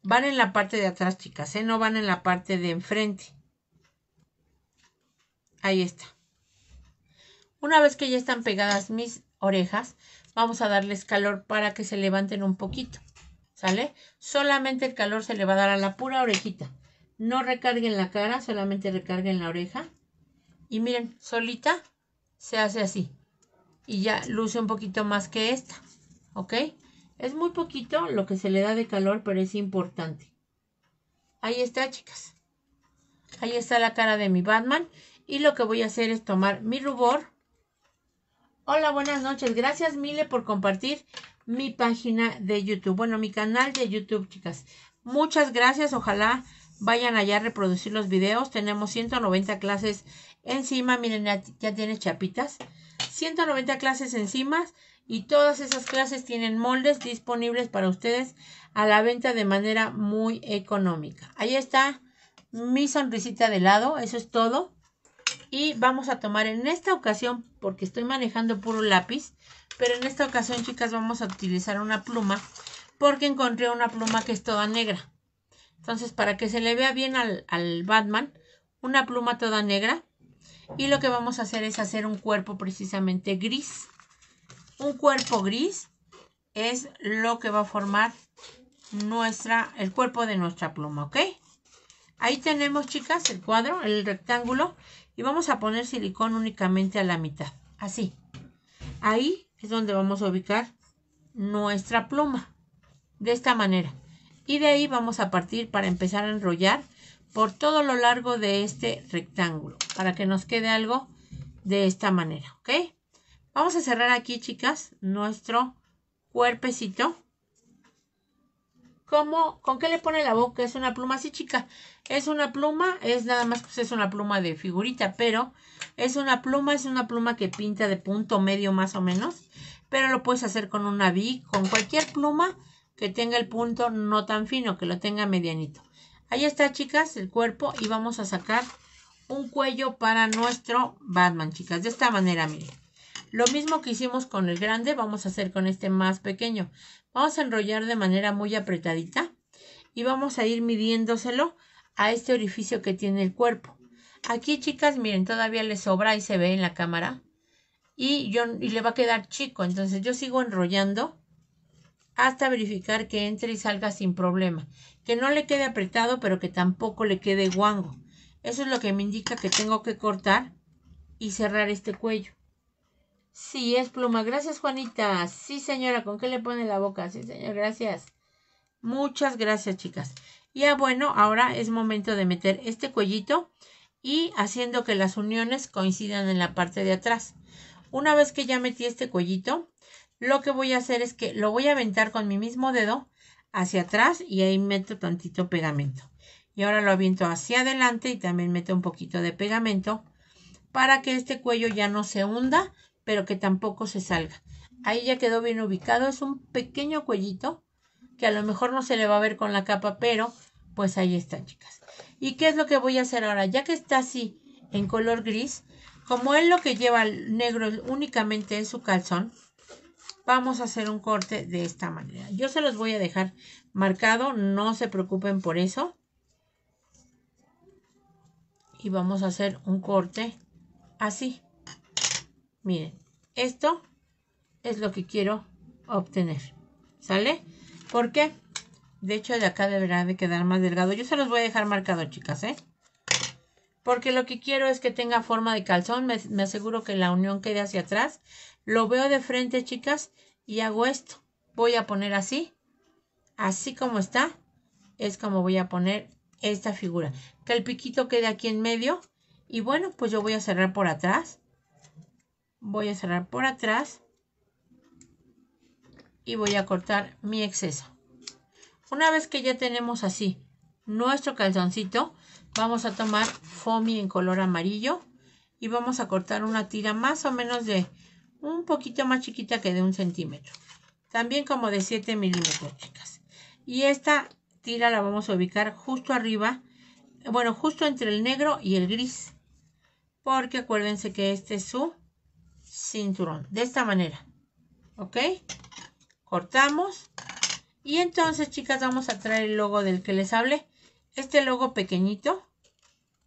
Van en la parte de atrás, chicas, ¿eh? No van en la parte de enfrente. Ahí está. Una vez que ya están pegadas mis orejas, vamos a darles calor para que se levanten un poquito, ¿sale? Solamente el calor se le va a dar a la pura orejita. No recarguen la cara, solamente recarguen la oreja. Y miren, solita se hace así. Y ya luce un poquito más que esta, ¿ok? Es muy poquito lo que se le da de calor, pero es importante. Ahí está, chicas. Ahí está la cara de mi Batman. Y lo que voy a hacer es tomar mi rubor Hola, buenas noches. Gracias, Mile, por compartir mi página de YouTube. Bueno, mi canal de YouTube, chicas. Muchas gracias. Ojalá vayan allá a reproducir los videos. Tenemos 190 clases encima. Miren, ya, ya tiene chapitas. 190 clases encima. Y todas esas clases tienen moldes disponibles para ustedes a la venta de manera muy económica. Ahí está mi sonrisita de lado. Eso es todo y vamos a tomar en esta ocasión, porque estoy manejando puro lápiz, pero en esta ocasión, chicas, vamos a utilizar una pluma, porque encontré una pluma que es toda negra. Entonces, para que se le vea bien al, Batman, una pluma toda negra. Y lo que vamos a hacer es hacer un cuerpo precisamente gris. Un cuerpo gris es lo que va a formar nuestra, el cuerpo de nuestra pluma, ¿ok? Ahí tenemos, chicas, el cuadro, el rectángulo y vamos a poner silicón únicamente a la mitad, así. Ahí es donde vamos a ubicar nuestra pluma, de esta manera. Y de ahí vamos a partir para empezar a enrollar por todo lo largo de este rectángulo, para que nos quede algo de esta manera, ¿ok? Vamos a cerrar aquí, chicas, nuestro cuerpecito ¿Cómo, ¿Con qué le pone la boca? Es una pluma así chica. Es una pluma, es nada más que es una pluma de figurita, pero es una pluma, es una pluma que pinta de punto medio más o menos. Pero lo puedes hacer con una V, con cualquier pluma que tenga el punto no tan fino, que lo tenga medianito. Ahí está, chicas, el cuerpo y vamos a sacar un cuello para nuestro Batman, chicas. De esta manera, miren. Lo mismo que hicimos con el grande, vamos a hacer con este más pequeño. Vamos a enrollar de manera muy apretadita y vamos a ir midiéndoselo a este orificio que tiene el cuerpo. Aquí, chicas, miren, todavía le sobra y se ve en la cámara. Y, yo, y le va a quedar chico, entonces yo sigo enrollando hasta verificar que entre y salga sin problema. Que no le quede apretado, pero que tampoco le quede guango. Eso es lo que me indica que tengo que cortar y cerrar este cuello. Sí, es pluma. Gracias, Juanita. Sí, señora, ¿con qué le pone la boca? Sí, señor, gracias. Muchas gracias, chicas. Ya bueno, ahora es momento de meter este cuellito y haciendo que las uniones coincidan en la parte de atrás. Una vez que ya metí este cuellito, lo que voy a hacer es que lo voy a aventar con mi mismo dedo hacia atrás y ahí meto tantito pegamento. Y ahora lo aviento hacia adelante y también meto un poquito de pegamento para que este cuello ya no se hunda pero que tampoco se salga. Ahí ya quedó bien ubicado, es un pequeño cuellito que a lo mejor no se le va a ver con la capa, pero pues ahí está, chicas. ¿Y qué es lo que voy a hacer ahora? Ya que está así en color gris, como es lo que lleva negro únicamente en su calzón, vamos a hacer un corte de esta manera. Yo se los voy a dejar marcado, no se preocupen por eso. Y vamos a hacer un corte así. Miren, esto es lo que quiero obtener. ¿Sale? Porque, de hecho, de acá deberá de quedar más delgado. Yo se los voy a dejar marcado, chicas, ¿eh? Porque lo que quiero es que tenga forma de calzón. Me, me aseguro que la unión quede hacia atrás. Lo veo de frente, chicas, y hago esto. Voy a poner así. Así como está, es como voy a poner esta figura. Que el piquito quede aquí en medio. Y bueno, pues yo voy a cerrar por atrás voy a cerrar por atrás y voy a cortar mi exceso. Una vez que ya tenemos así nuestro calzoncito, vamos a tomar foamy en color amarillo y vamos a cortar una tira más o menos de un poquito más chiquita que de un centímetro. También como de 7 milímetros, chicas. Y esta tira la vamos a ubicar justo arriba, bueno, justo entre el negro y el gris. Porque acuérdense que este es su cinturón. De esta manera. ¿Ok? Cortamos. Y entonces, chicas, vamos a traer el logo del que les hablé. Este logo pequeñito,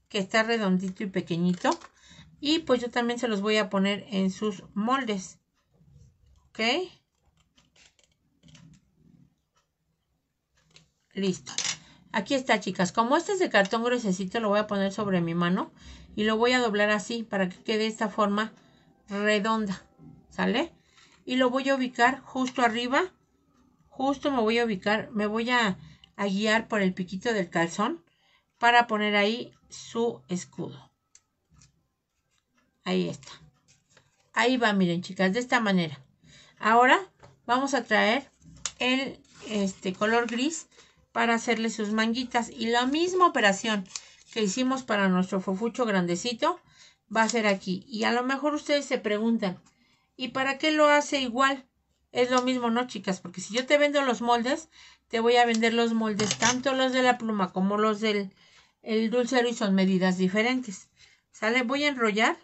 que está redondito y pequeñito. Y pues yo también se los voy a poner en sus moldes. ¿Ok? Listo. Aquí está, chicas. Como este es de cartón gruesecito, lo voy a poner sobre mi mano. Y lo voy a doblar así para que quede de esta forma redonda, ¿sale? Y lo voy a ubicar justo arriba, justo me voy a ubicar, me voy a, guiar por el piquito del calzón para poner ahí su escudo. Ahí está. Ahí va, miren chicas, de esta manera. Ahora vamos a traer el este, color gris para hacerle sus manguitas. Y la misma operación que hicimos para nuestro fofucho grandecito, va a ser aquí. Y a lo mejor ustedes se preguntan, ¿y para qué lo hace igual? Es lo mismo, ¿no, chicas? Porque si yo te vendo los moldes, te voy a vender los moldes, tanto los de la pluma como los del el dulcero y son medidas diferentes. ¿Sale? Voy a enrollar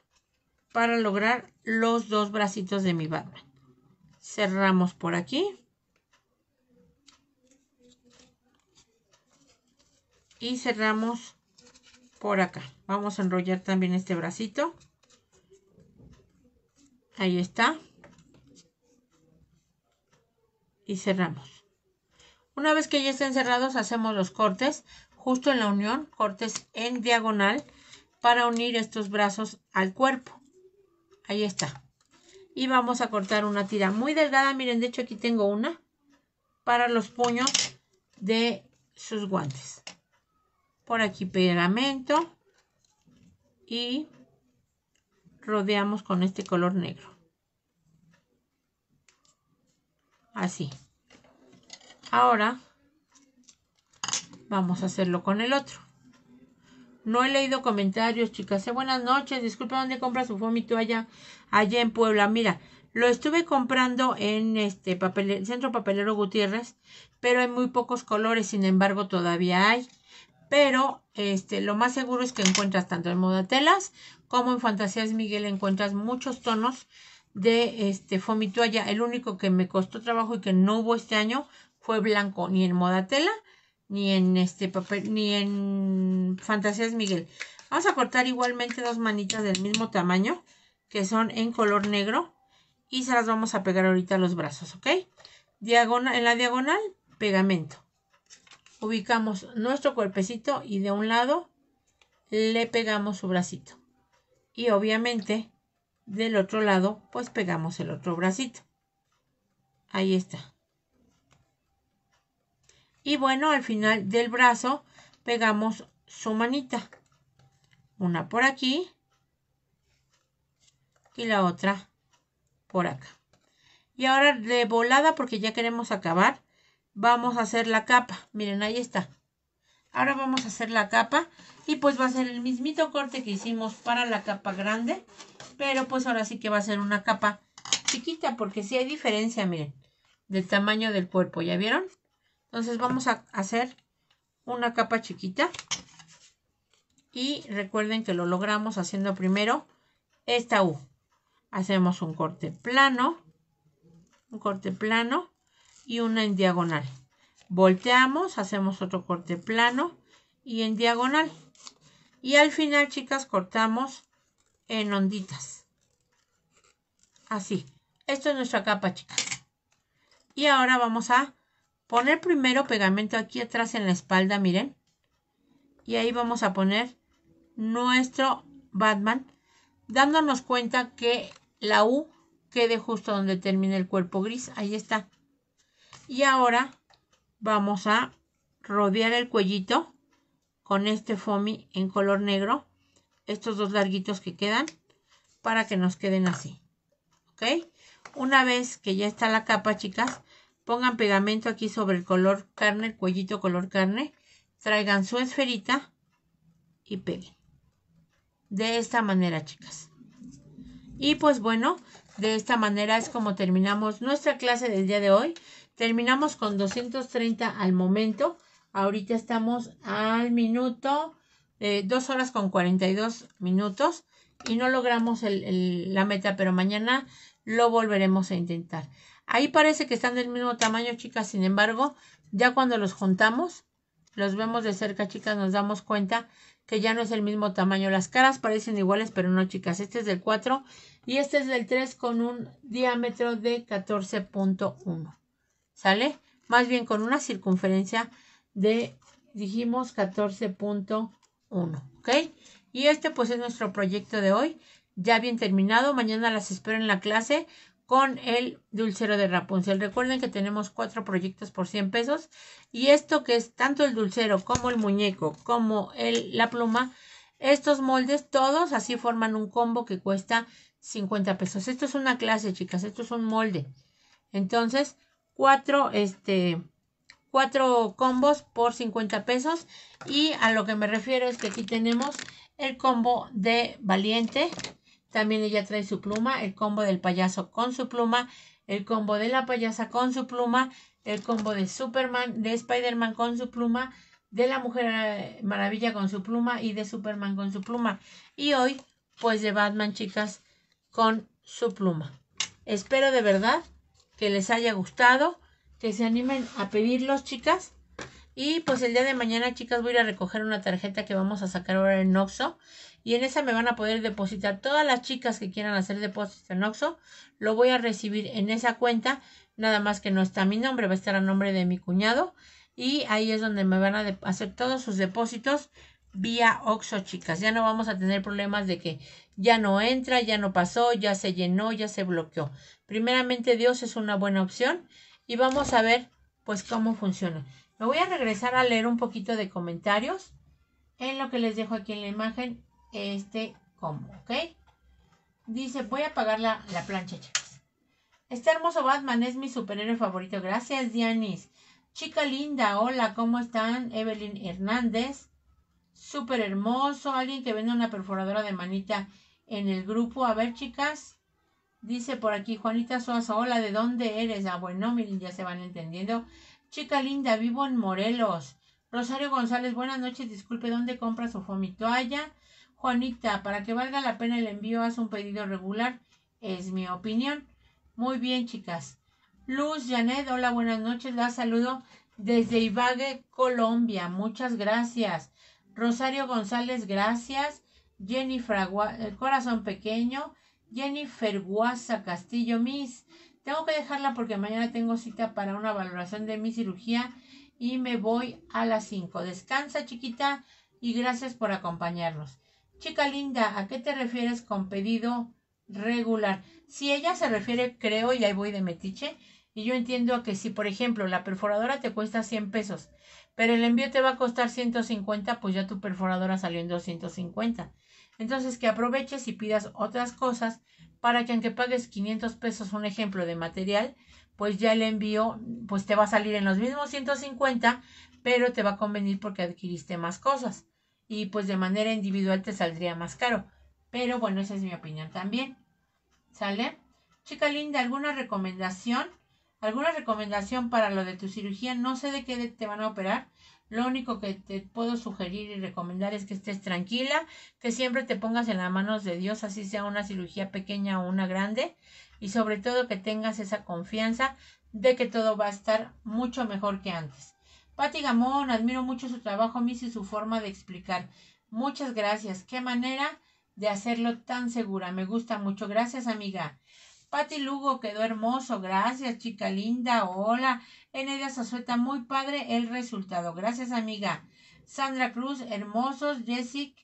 para lograr los dos bracitos de mi Batman. Cerramos por aquí. Y cerramos por acá. Vamos a enrollar también este bracito. Ahí está. Y cerramos. Una vez que ya estén cerrados, hacemos los cortes justo en la unión, cortes en diagonal para unir estos brazos al cuerpo. Ahí está. Y vamos a cortar una tira muy delgada. Miren, de hecho aquí tengo una para los puños de sus guantes por aquí pegamento y rodeamos con este color negro. Así. Ahora vamos a hacerlo con el otro. No he leído comentarios, chicas. Eh, buenas noches. Disculpa, ¿dónde compra su fomito allá. Allá en Puebla. Mira, lo estuve comprando en este papel, Centro Papelero Gutiérrez, pero hay muy pocos colores. Sin embargo, todavía hay pero este, lo más seguro es que encuentras tanto en moda telas como en fantasías Miguel encuentras muchos tonos de este fomitualla. El único que me costó trabajo y que no hubo este año fue blanco, ni en moda tela, ni en este papel, ni en fantasías Miguel. Vamos a cortar igualmente dos manitas del mismo tamaño que son en color negro y se las vamos a pegar ahorita a los brazos, ¿ok? Diagonal, en la diagonal, pegamento ubicamos nuestro cuerpecito y de un lado le pegamos su bracito. Y obviamente del otro lado pues pegamos el otro bracito. Ahí está. Y bueno, al final del brazo pegamos su manita. Una por aquí y la otra por acá. Y ahora de volada porque ya queremos acabar vamos a hacer la capa. Miren, ahí está. Ahora vamos a hacer la capa y pues va a ser el mismito corte que hicimos para la capa grande. Pero pues ahora sí que va a ser una capa chiquita porque si sí hay diferencia, miren, del tamaño del cuerpo, ¿ya vieron? Entonces vamos a hacer una capa chiquita. Y recuerden que lo logramos haciendo primero esta U. Hacemos un corte plano, un corte plano y una en diagonal. Volteamos, hacemos otro corte plano y en diagonal. Y al final, chicas, cortamos en onditas. Así. Esto es nuestra capa, chicas. Y ahora vamos a poner primero pegamento aquí atrás en la espalda, miren. Y ahí vamos a poner nuestro Batman, dándonos cuenta que la U quede justo donde termina el cuerpo gris. Ahí está. Y ahora vamos a rodear el cuellito con este foamy en color negro. Estos dos larguitos que quedan para que nos queden así. ¿Ok? Una vez que ya está la capa, chicas, pongan pegamento aquí sobre el color carne, el cuellito color carne. Traigan su esferita y peguen. De esta manera, chicas. Y pues bueno, de esta manera es como terminamos nuestra clase del día de hoy. Terminamos con 230 al momento. Ahorita estamos al minuto eh, 2 horas con 42 minutos y no logramos la meta, pero mañana lo volveremos a intentar. Ahí parece que están del mismo tamaño, chicas. Sin embargo, ya cuando los juntamos, los vemos de cerca, chicas, nos damos cuenta que ya no es el mismo tamaño. Las caras parecen iguales, pero no, chicas. Este es del 4 y este es del 3 con un diámetro de 14.1. ¿Sale? Más bien con una circunferencia de, dijimos, 14.1. ¿Ok? Y este pues es nuestro proyecto de hoy. Ya bien terminado. Mañana las espero en la clase con el dulcero de Rapunzel. Recuerden que tenemos cuatro proyectos por 100 pesos y esto que es tanto el dulcero como el muñeco como el, la pluma, estos moldes todos así forman un combo que cuesta 50 pesos. Esto es una clase, chicas, esto es un molde. Entonces, cuatro, este, cuatro combos por 50 pesos. Y a lo que me refiero es que aquí tenemos el combo de Valiente. También ella trae su pluma, el combo del payaso con su pluma, el combo de la payasa con su pluma, el combo de Superman, de Spider-Man con su pluma, de la Mujer eh, Maravilla con su pluma y de Superman con su pluma. Y hoy, pues de Batman, chicas, con su pluma. Espero de verdad que les haya gustado, que se animen a pedirlos, chicas. Y pues el día de mañana, chicas, voy a ir a recoger una tarjeta que vamos a sacar ahora en Oxo Y en esa me van a poder depositar todas las chicas que quieran hacer depósito en Oxo. Lo voy a recibir en esa cuenta. Nada más que no está mi nombre, va a estar a nombre de mi cuñado. Y ahí es donde me van a hacer todos sus depósitos vía Oxo, chicas. Ya no vamos a tener problemas de que ya no entra, ya no pasó, ya se llenó, ya se bloqueó primeramente Dios es una buena opción y vamos a ver pues cómo funciona. Me voy a regresar a leer un poquito de comentarios en lo que les dejo aquí en la imagen este cómo ¿ok? Dice, voy a apagar la, la plancha, chicas. Este hermoso Batman es mi superhéroe favorito. Gracias, Dianis. Chica linda, hola, ¿cómo están? Evelyn Hernández. Súper hermoso. Alguien que vende una perforadora de manita en el grupo. A ver, chicas. Dice por aquí Juanita Suazo, hola, ¿de dónde eres? Ah, bueno, miren, ya se van entendiendo. Chica linda, vivo en Morelos. Rosario González, buenas noches, disculpe, ¿dónde compra su fomitoalla? Juanita, para que valga la pena el envío, haz un pedido regular, es mi opinión. Muy bien, chicas. Luz Janet, hola, buenas noches, la saludo desde Ibague, Colombia, muchas gracias. Rosario González, gracias. Jennifer el corazón pequeño. Jennifer Guasa Castillo, Miss, tengo que dejarla porque mañana tengo cita para una valoración de mi cirugía y me voy a las 5. Descansa, chiquita, y gracias por acompañarnos. Chica linda, ¿a qué te refieres con pedido regular? Si ella se refiere, creo, y ahí voy de metiche, y yo entiendo que si, por ejemplo, la perforadora te cuesta 100 pesos, pero el envío te va a costar 150, pues ya tu perforadora salió en 250. Entonces que aproveches y pidas otras cosas para que aunque pagues 500 pesos un ejemplo de material, pues ya el envío pues te va a salir en los mismos 150, pero te va a convenir porque adquiriste más cosas y pues de manera individual te saldría más caro. Pero bueno, esa es mi opinión también. ¿Sale? Chica linda, ¿alguna recomendación? ¿Alguna recomendación para lo de tu cirugía? No sé de qué te van a operar, lo único que te puedo sugerir y recomendar es que estés tranquila, que siempre te pongas en las manos de Dios, así sea una cirugía pequeña o una grande, y sobre todo que tengas esa confianza de que todo va a estar mucho mejor que antes. Patti Gamón, admiro mucho su trabajo, Miss, y su forma de explicar. Muchas gracias. Qué manera de hacerlo tan segura. Me gusta mucho. Gracias, amiga. Patti Lugo quedó hermoso. Gracias, chica linda. Hola. En ella se muy padre el resultado. Gracias, amiga. Sandra Cruz, hermosos. Jessica,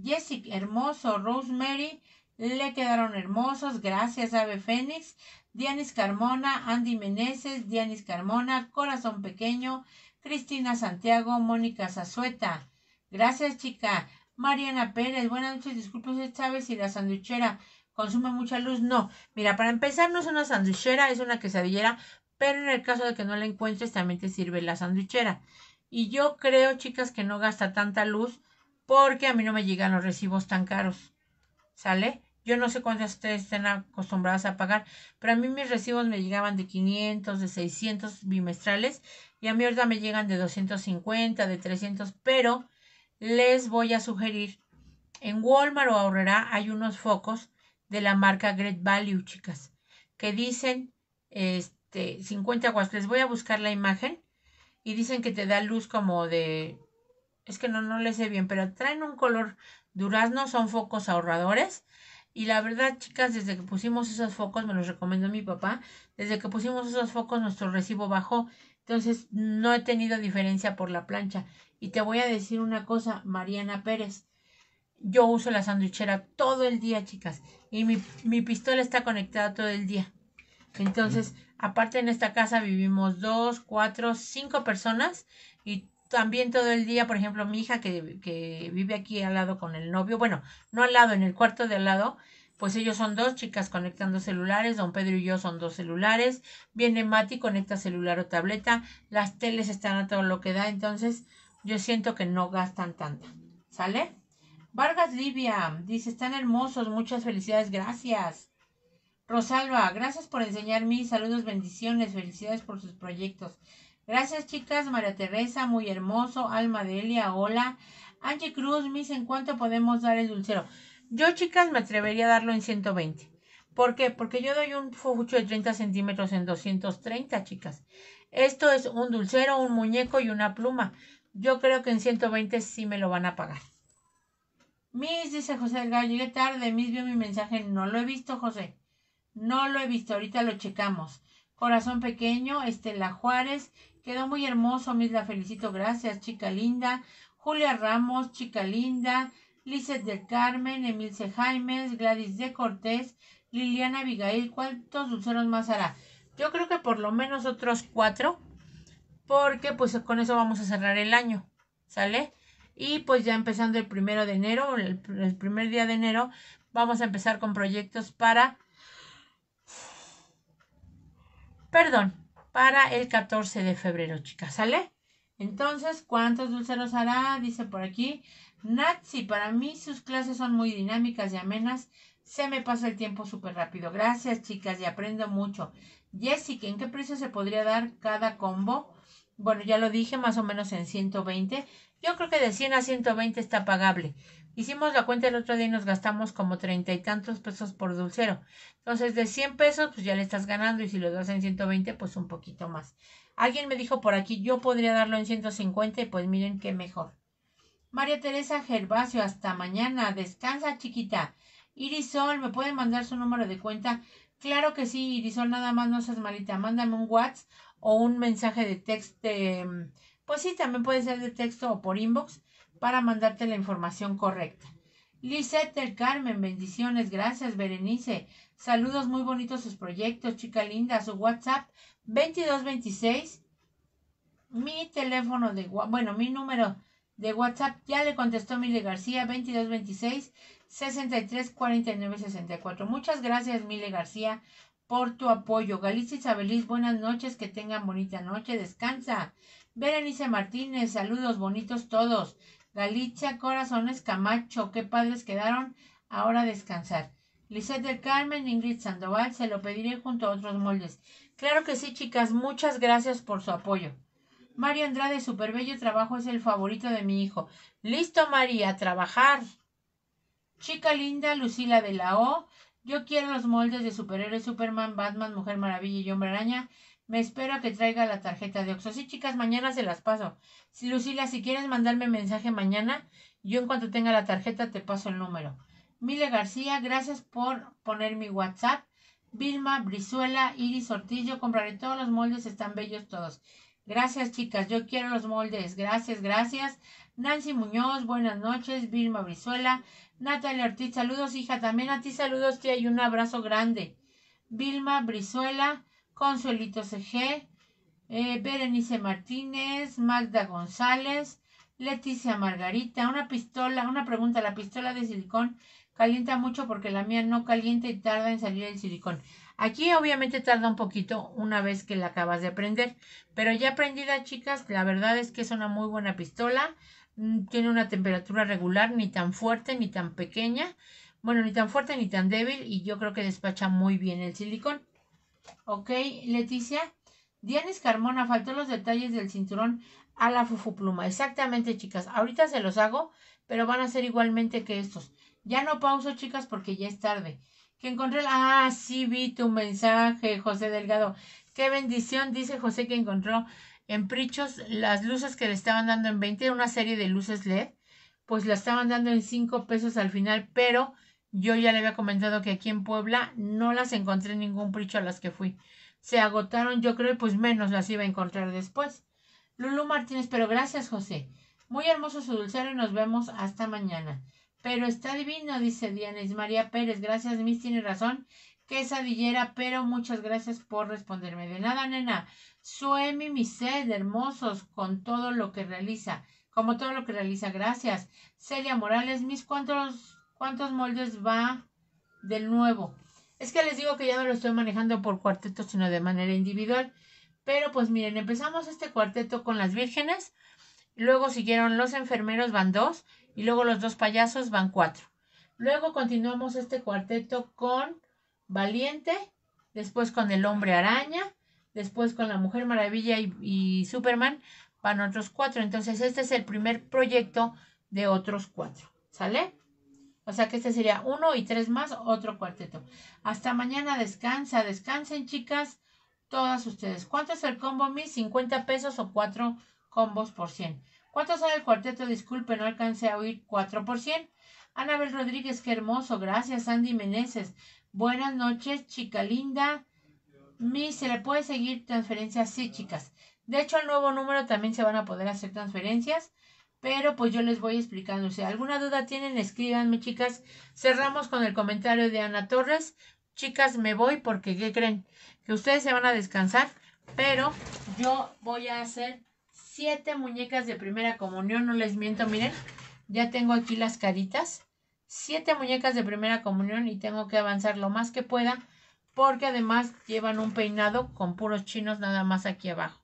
Jessic, hermoso. Rosemary, le quedaron hermosos. Gracias, Ave Fénix. Dianis Carmona, Andy Meneses, Dianis Carmona, Corazón Pequeño, Cristina Santiago, Mónica Zazueta. Gracias, chica. Mariana Pérez, buenas noches. Disculpe usted, si la sanduchera consume mucha luz. No, mira, para empezar, no es una sanduchera, es una quesadillera pero en el caso de que no la encuentres también te sirve la sandwichera. Y yo creo, chicas, que no gasta tanta luz porque a mí no me llegan los recibos tan caros. ¿Sale? Yo no sé cuántas ustedes estén acostumbradas a pagar, pero a mí mis recibos me llegaban de 500, de 600 bimestrales y a mí ahorita me llegan de 250, de 300, pero les voy a sugerir, en Walmart o Aurora hay unos focos de la marca Great Value, chicas, que dicen, este, 50 este, watts. Les voy a buscar la imagen y dicen que te da luz como de... Es que no, no le sé bien, pero traen un color durazno, son focos ahorradores. Y la verdad, chicas, desde que pusimos esos focos, me los recomendó mi papá, desde que pusimos esos focos nuestro recibo bajó. Entonces, no he tenido diferencia por la plancha. Y te voy a decir una cosa, Mariana Pérez. Yo uso la sandwichera todo el día, chicas. Y mi, mi pistola está conectada todo el día. Entonces, Aparte en esta casa vivimos dos, cuatro, cinco personas y también todo el día, por ejemplo, mi hija que, vive aquí al lado con el novio, bueno, no al lado, en el cuarto de al lado, pues ellos son dos chicas conectando celulares, don Pedro y yo son dos celulares, viene Mati, conecta celular o tableta, las teles están a todo lo que da, entonces yo siento que no gastan tanto, ¿sale? Vargas Livia dice, están hermosos, muchas felicidades, gracias. Rosalba, gracias por enseñarme. Mis saludos, bendiciones, felicidades por sus proyectos. Gracias, chicas. María Teresa, muy hermoso. Alma Delia, hola. Angie Cruz, mis, ¿en cuánto podemos dar el dulcero? Yo, chicas, me atrevería a darlo en 120. ¿Por qué? Porque yo doy un fucho de 30 centímetros en 230, chicas. Esto es un dulcero, un muñeco y una pluma. Yo creo que en 120 sí me lo van a pagar. Miss, dice José Gallo, llegué tarde. Miss, vio mi mensaje, no lo he visto, José. No lo he visto, ahorita lo checamos. Corazón pequeño, Estela Juárez. Quedó muy hermoso, mis la felicito. Gracias, chica linda. Julia Ramos, chica linda. Lisset de Carmen, Emilce Jaimes, Gladys de Cortés, Liliana Abigail. ¿Cuántos dulceros más hará? Yo creo que por lo menos otros cuatro, porque pues con eso vamos a cerrar el año, ¿sale? Y pues ya empezando el primero de enero, el primer día de enero, vamos a empezar con proyectos para perdón, para el 14 de febrero, chicas, ¿sale? Entonces, ¿cuántos dulceros hará? Dice por aquí. Natsi, para mí sus clases son muy dinámicas y amenas. Se me pasa el tiempo súper rápido. Gracias, chicas, y aprendo mucho. Jessica, ¿en qué precio se podría dar cada combo? Bueno, ya lo dije, más o menos en 120. Yo creo que de 100 a 120 está pagable. Hicimos la cuenta el otro día y nos gastamos como treinta y tantos pesos por dulcero. Entonces, de 100 pesos, pues ya le estás ganando y si lo das en 120, pues un poquito más. Alguien me dijo por aquí, yo podría darlo en 150 y pues miren qué mejor. María Teresa Gervasio, hasta mañana. Descansa, chiquita. Irisol, ¿me pueden mandar su número de cuenta? Claro que sí, Irisol, nada más no seas malita. Mándame un WhatsApp o un mensaje de texto. Em, pues sí, también puede ser de texto o por inbox para mandarte la información correcta. Lisette del Carmen, bendiciones, gracias Berenice. Saludos, muy bonitos sus proyectos, chica linda. Su WhatsApp 2226. Mi teléfono de, bueno, mi número de WhatsApp ya le contestó Mile García 2226 634964. 64. Muchas gracias Mile García por tu apoyo. Galicia Isabeliz, buenas noches, que tengan bonita noche, descansa. Berenice Martínez, saludos bonitos todos. Galicia, Corazones, Camacho, qué padres quedaron, ahora descansar. Lizette del Carmen, Ingrid Sandoval, se lo pediré junto a otros moldes. Claro que sí, chicas, muchas gracias por su apoyo. María Andrade, super bello trabajo, es el favorito de mi hijo. Listo, María, a trabajar. Chica linda, Lucila de la O. Yo quiero los moldes de superhéroes, Superman, Batman, Mujer Maravilla y Hombre Araña. Me espero a que traiga la tarjeta de Oxxo. Sí, chicas, mañana se las paso. Si, Lucila, si quieres mandarme mensaje mañana, yo en cuanto tenga la tarjeta te paso el número. Mile García, gracias por poner mi WhatsApp. Vilma, Brizuela, Iris Ortiz, yo compraré todos los moldes, están bellos todos. Gracias, chicas, yo quiero los moldes. Gracias, gracias. Nancy Muñoz, buenas noches. Vilma Brizuela, Natalia Ortiz, saludos, hija. También a ti, saludos, tía, y un abrazo grande. Vilma Brizuela, Consuelito CG, eh, Berenice Martínez, Magda González, Leticia Margarita, una pistola, una pregunta, la pistola de silicón calienta mucho porque la mía no calienta y tarda en salir el silicón. Aquí obviamente tarda un poquito una vez que la acabas de aprender, pero ya prendida chicas, la verdad es que es una muy buena pistola, mm, tiene una temperatura regular, ni tan fuerte ni tan pequeña, bueno, ni tan fuerte ni tan débil y yo creo que despacha muy bien el silicón. Ok, Leticia. Dianis Carmona, faltó los detalles del cinturón a la fufu pluma, Exactamente, chicas. Ahorita se los hago, pero van a ser igualmente que estos. Ya no pauso, chicas, porque ya es tarde. Que encontré Ah, sí, vi tu mensaje, José Delgado. Qué bendición, dice José que encontró en Prichos las luces que le estaban dando en 20, una serie de luces LED, pues la estaban dando en 5 pesos al final, pero yo ya le había comentado que aquí en Puebla no las encontré en ningún pricho a las que fui. Se agotaron, yo creo, y pues menos las iba a encontrar después. Lulu Martínez, pero gracias, José. Muy hermoso su dulcero y nos vemos hasta mañana. Pero está divino, dice Dianis María Pérez. Gracias, mis tiene razón. Quesadillera, pero muchas gracias por responderme. De nada, nena. Suemi sed, hermosos, con todo lo que realiza. Como todo lo que realiza, gracias. Celia Morales, mis cuantos ¿Cuántos moldes va del nuevo? Es que les digo que ya no lo estoy manejando por cuarteto, sino de manera individual. Pero pues miren, empezamos este cuarteto con las vírgenes, luego siguieron los enfermeros, van dos, y luego los dos payasos, van cuatro. Luego continuamos este cuarteto con Valiente, después con el hombre araña, después con la Mujer Maravilla y, y Superman, van otros cuatro. Entonces este es el primer proyecto de otros cuatro, ¿sale? O sea que este sería uno y tres más, otro cuarteto. Hasta mañana, descansa, descansen chicas, todas ustedes. ¿Cuánto es el combo mis? 50 pesos o cuatro combos por 100. ¿Cuánto sale el cuarteto? Disculpe, no alcancé a oír 4 por 100. Anabel Rodríguez, qué hermoso. Gracias, Andy Meneses. Buenas noches, chica linda. Mi, ¿se le puede seguir transferencias? Sí, chicas. De hecho, al nuevo número también se van a poder hacer transferencias pero pues yo les voy explicando. Si alguna duda tienen, escríbanme, chicas. Cerramos con el comentario de Ana Torres. Chicas, me voy porque, ¿qué creen? Que ustedes se van a descansar, pero yo voy a hacer siete muñecas de primera comunión, no les miento, miren, ya tengo aquí las caritas. Siete muñecas de primera comunión y tengo que avanzar lo más que pueda porque además llevan un peinado con puros chinos nada más aquí abajo.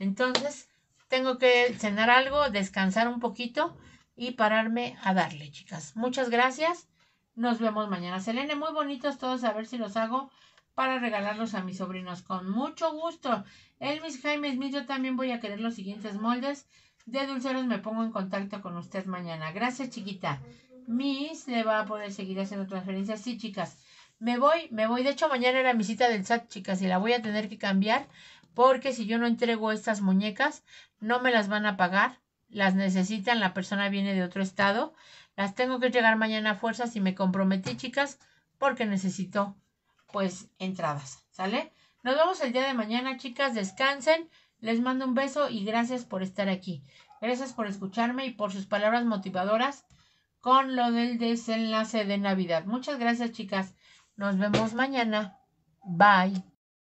Entonces, tengo que cenar algo, descansar un poquito y pararme a darle, chicas. Muchas gracias. Nos vemos mañana. Selene, muy bonitos todos. A ver si los hago para regalarlos a mis sobrinos. Con mucho gusto. Elvis Jaime Smith, yo también voy a querer los siguientes moldes de dulceros. Me pongo en contacto con usted mañana. Gracias, chiquita. Miss le va a poder seguir haciendo transferencias. Sí, chicas. Me voy, me voy. De hecho, mañana era mi cita del SAT, chicas, y la voy a tener que cambiar porque si yo no entrego estas muñecas, no me las van a pagar, las necesitan, la persona viene de otro estado, las tengo que llegar mañana a fuerzas y me comprometí, chicas, porque necesito, pues, entradas, ¿sale? Nos vemos el día de mañana, chicas, descansen, les mando un beso y gracias por estar aquí. Gracias por escucharme y por sus palabras motivadoras con lo del desenlace de Navidad. Muchas gracias, chicas. Nos vemos mañana. Bye.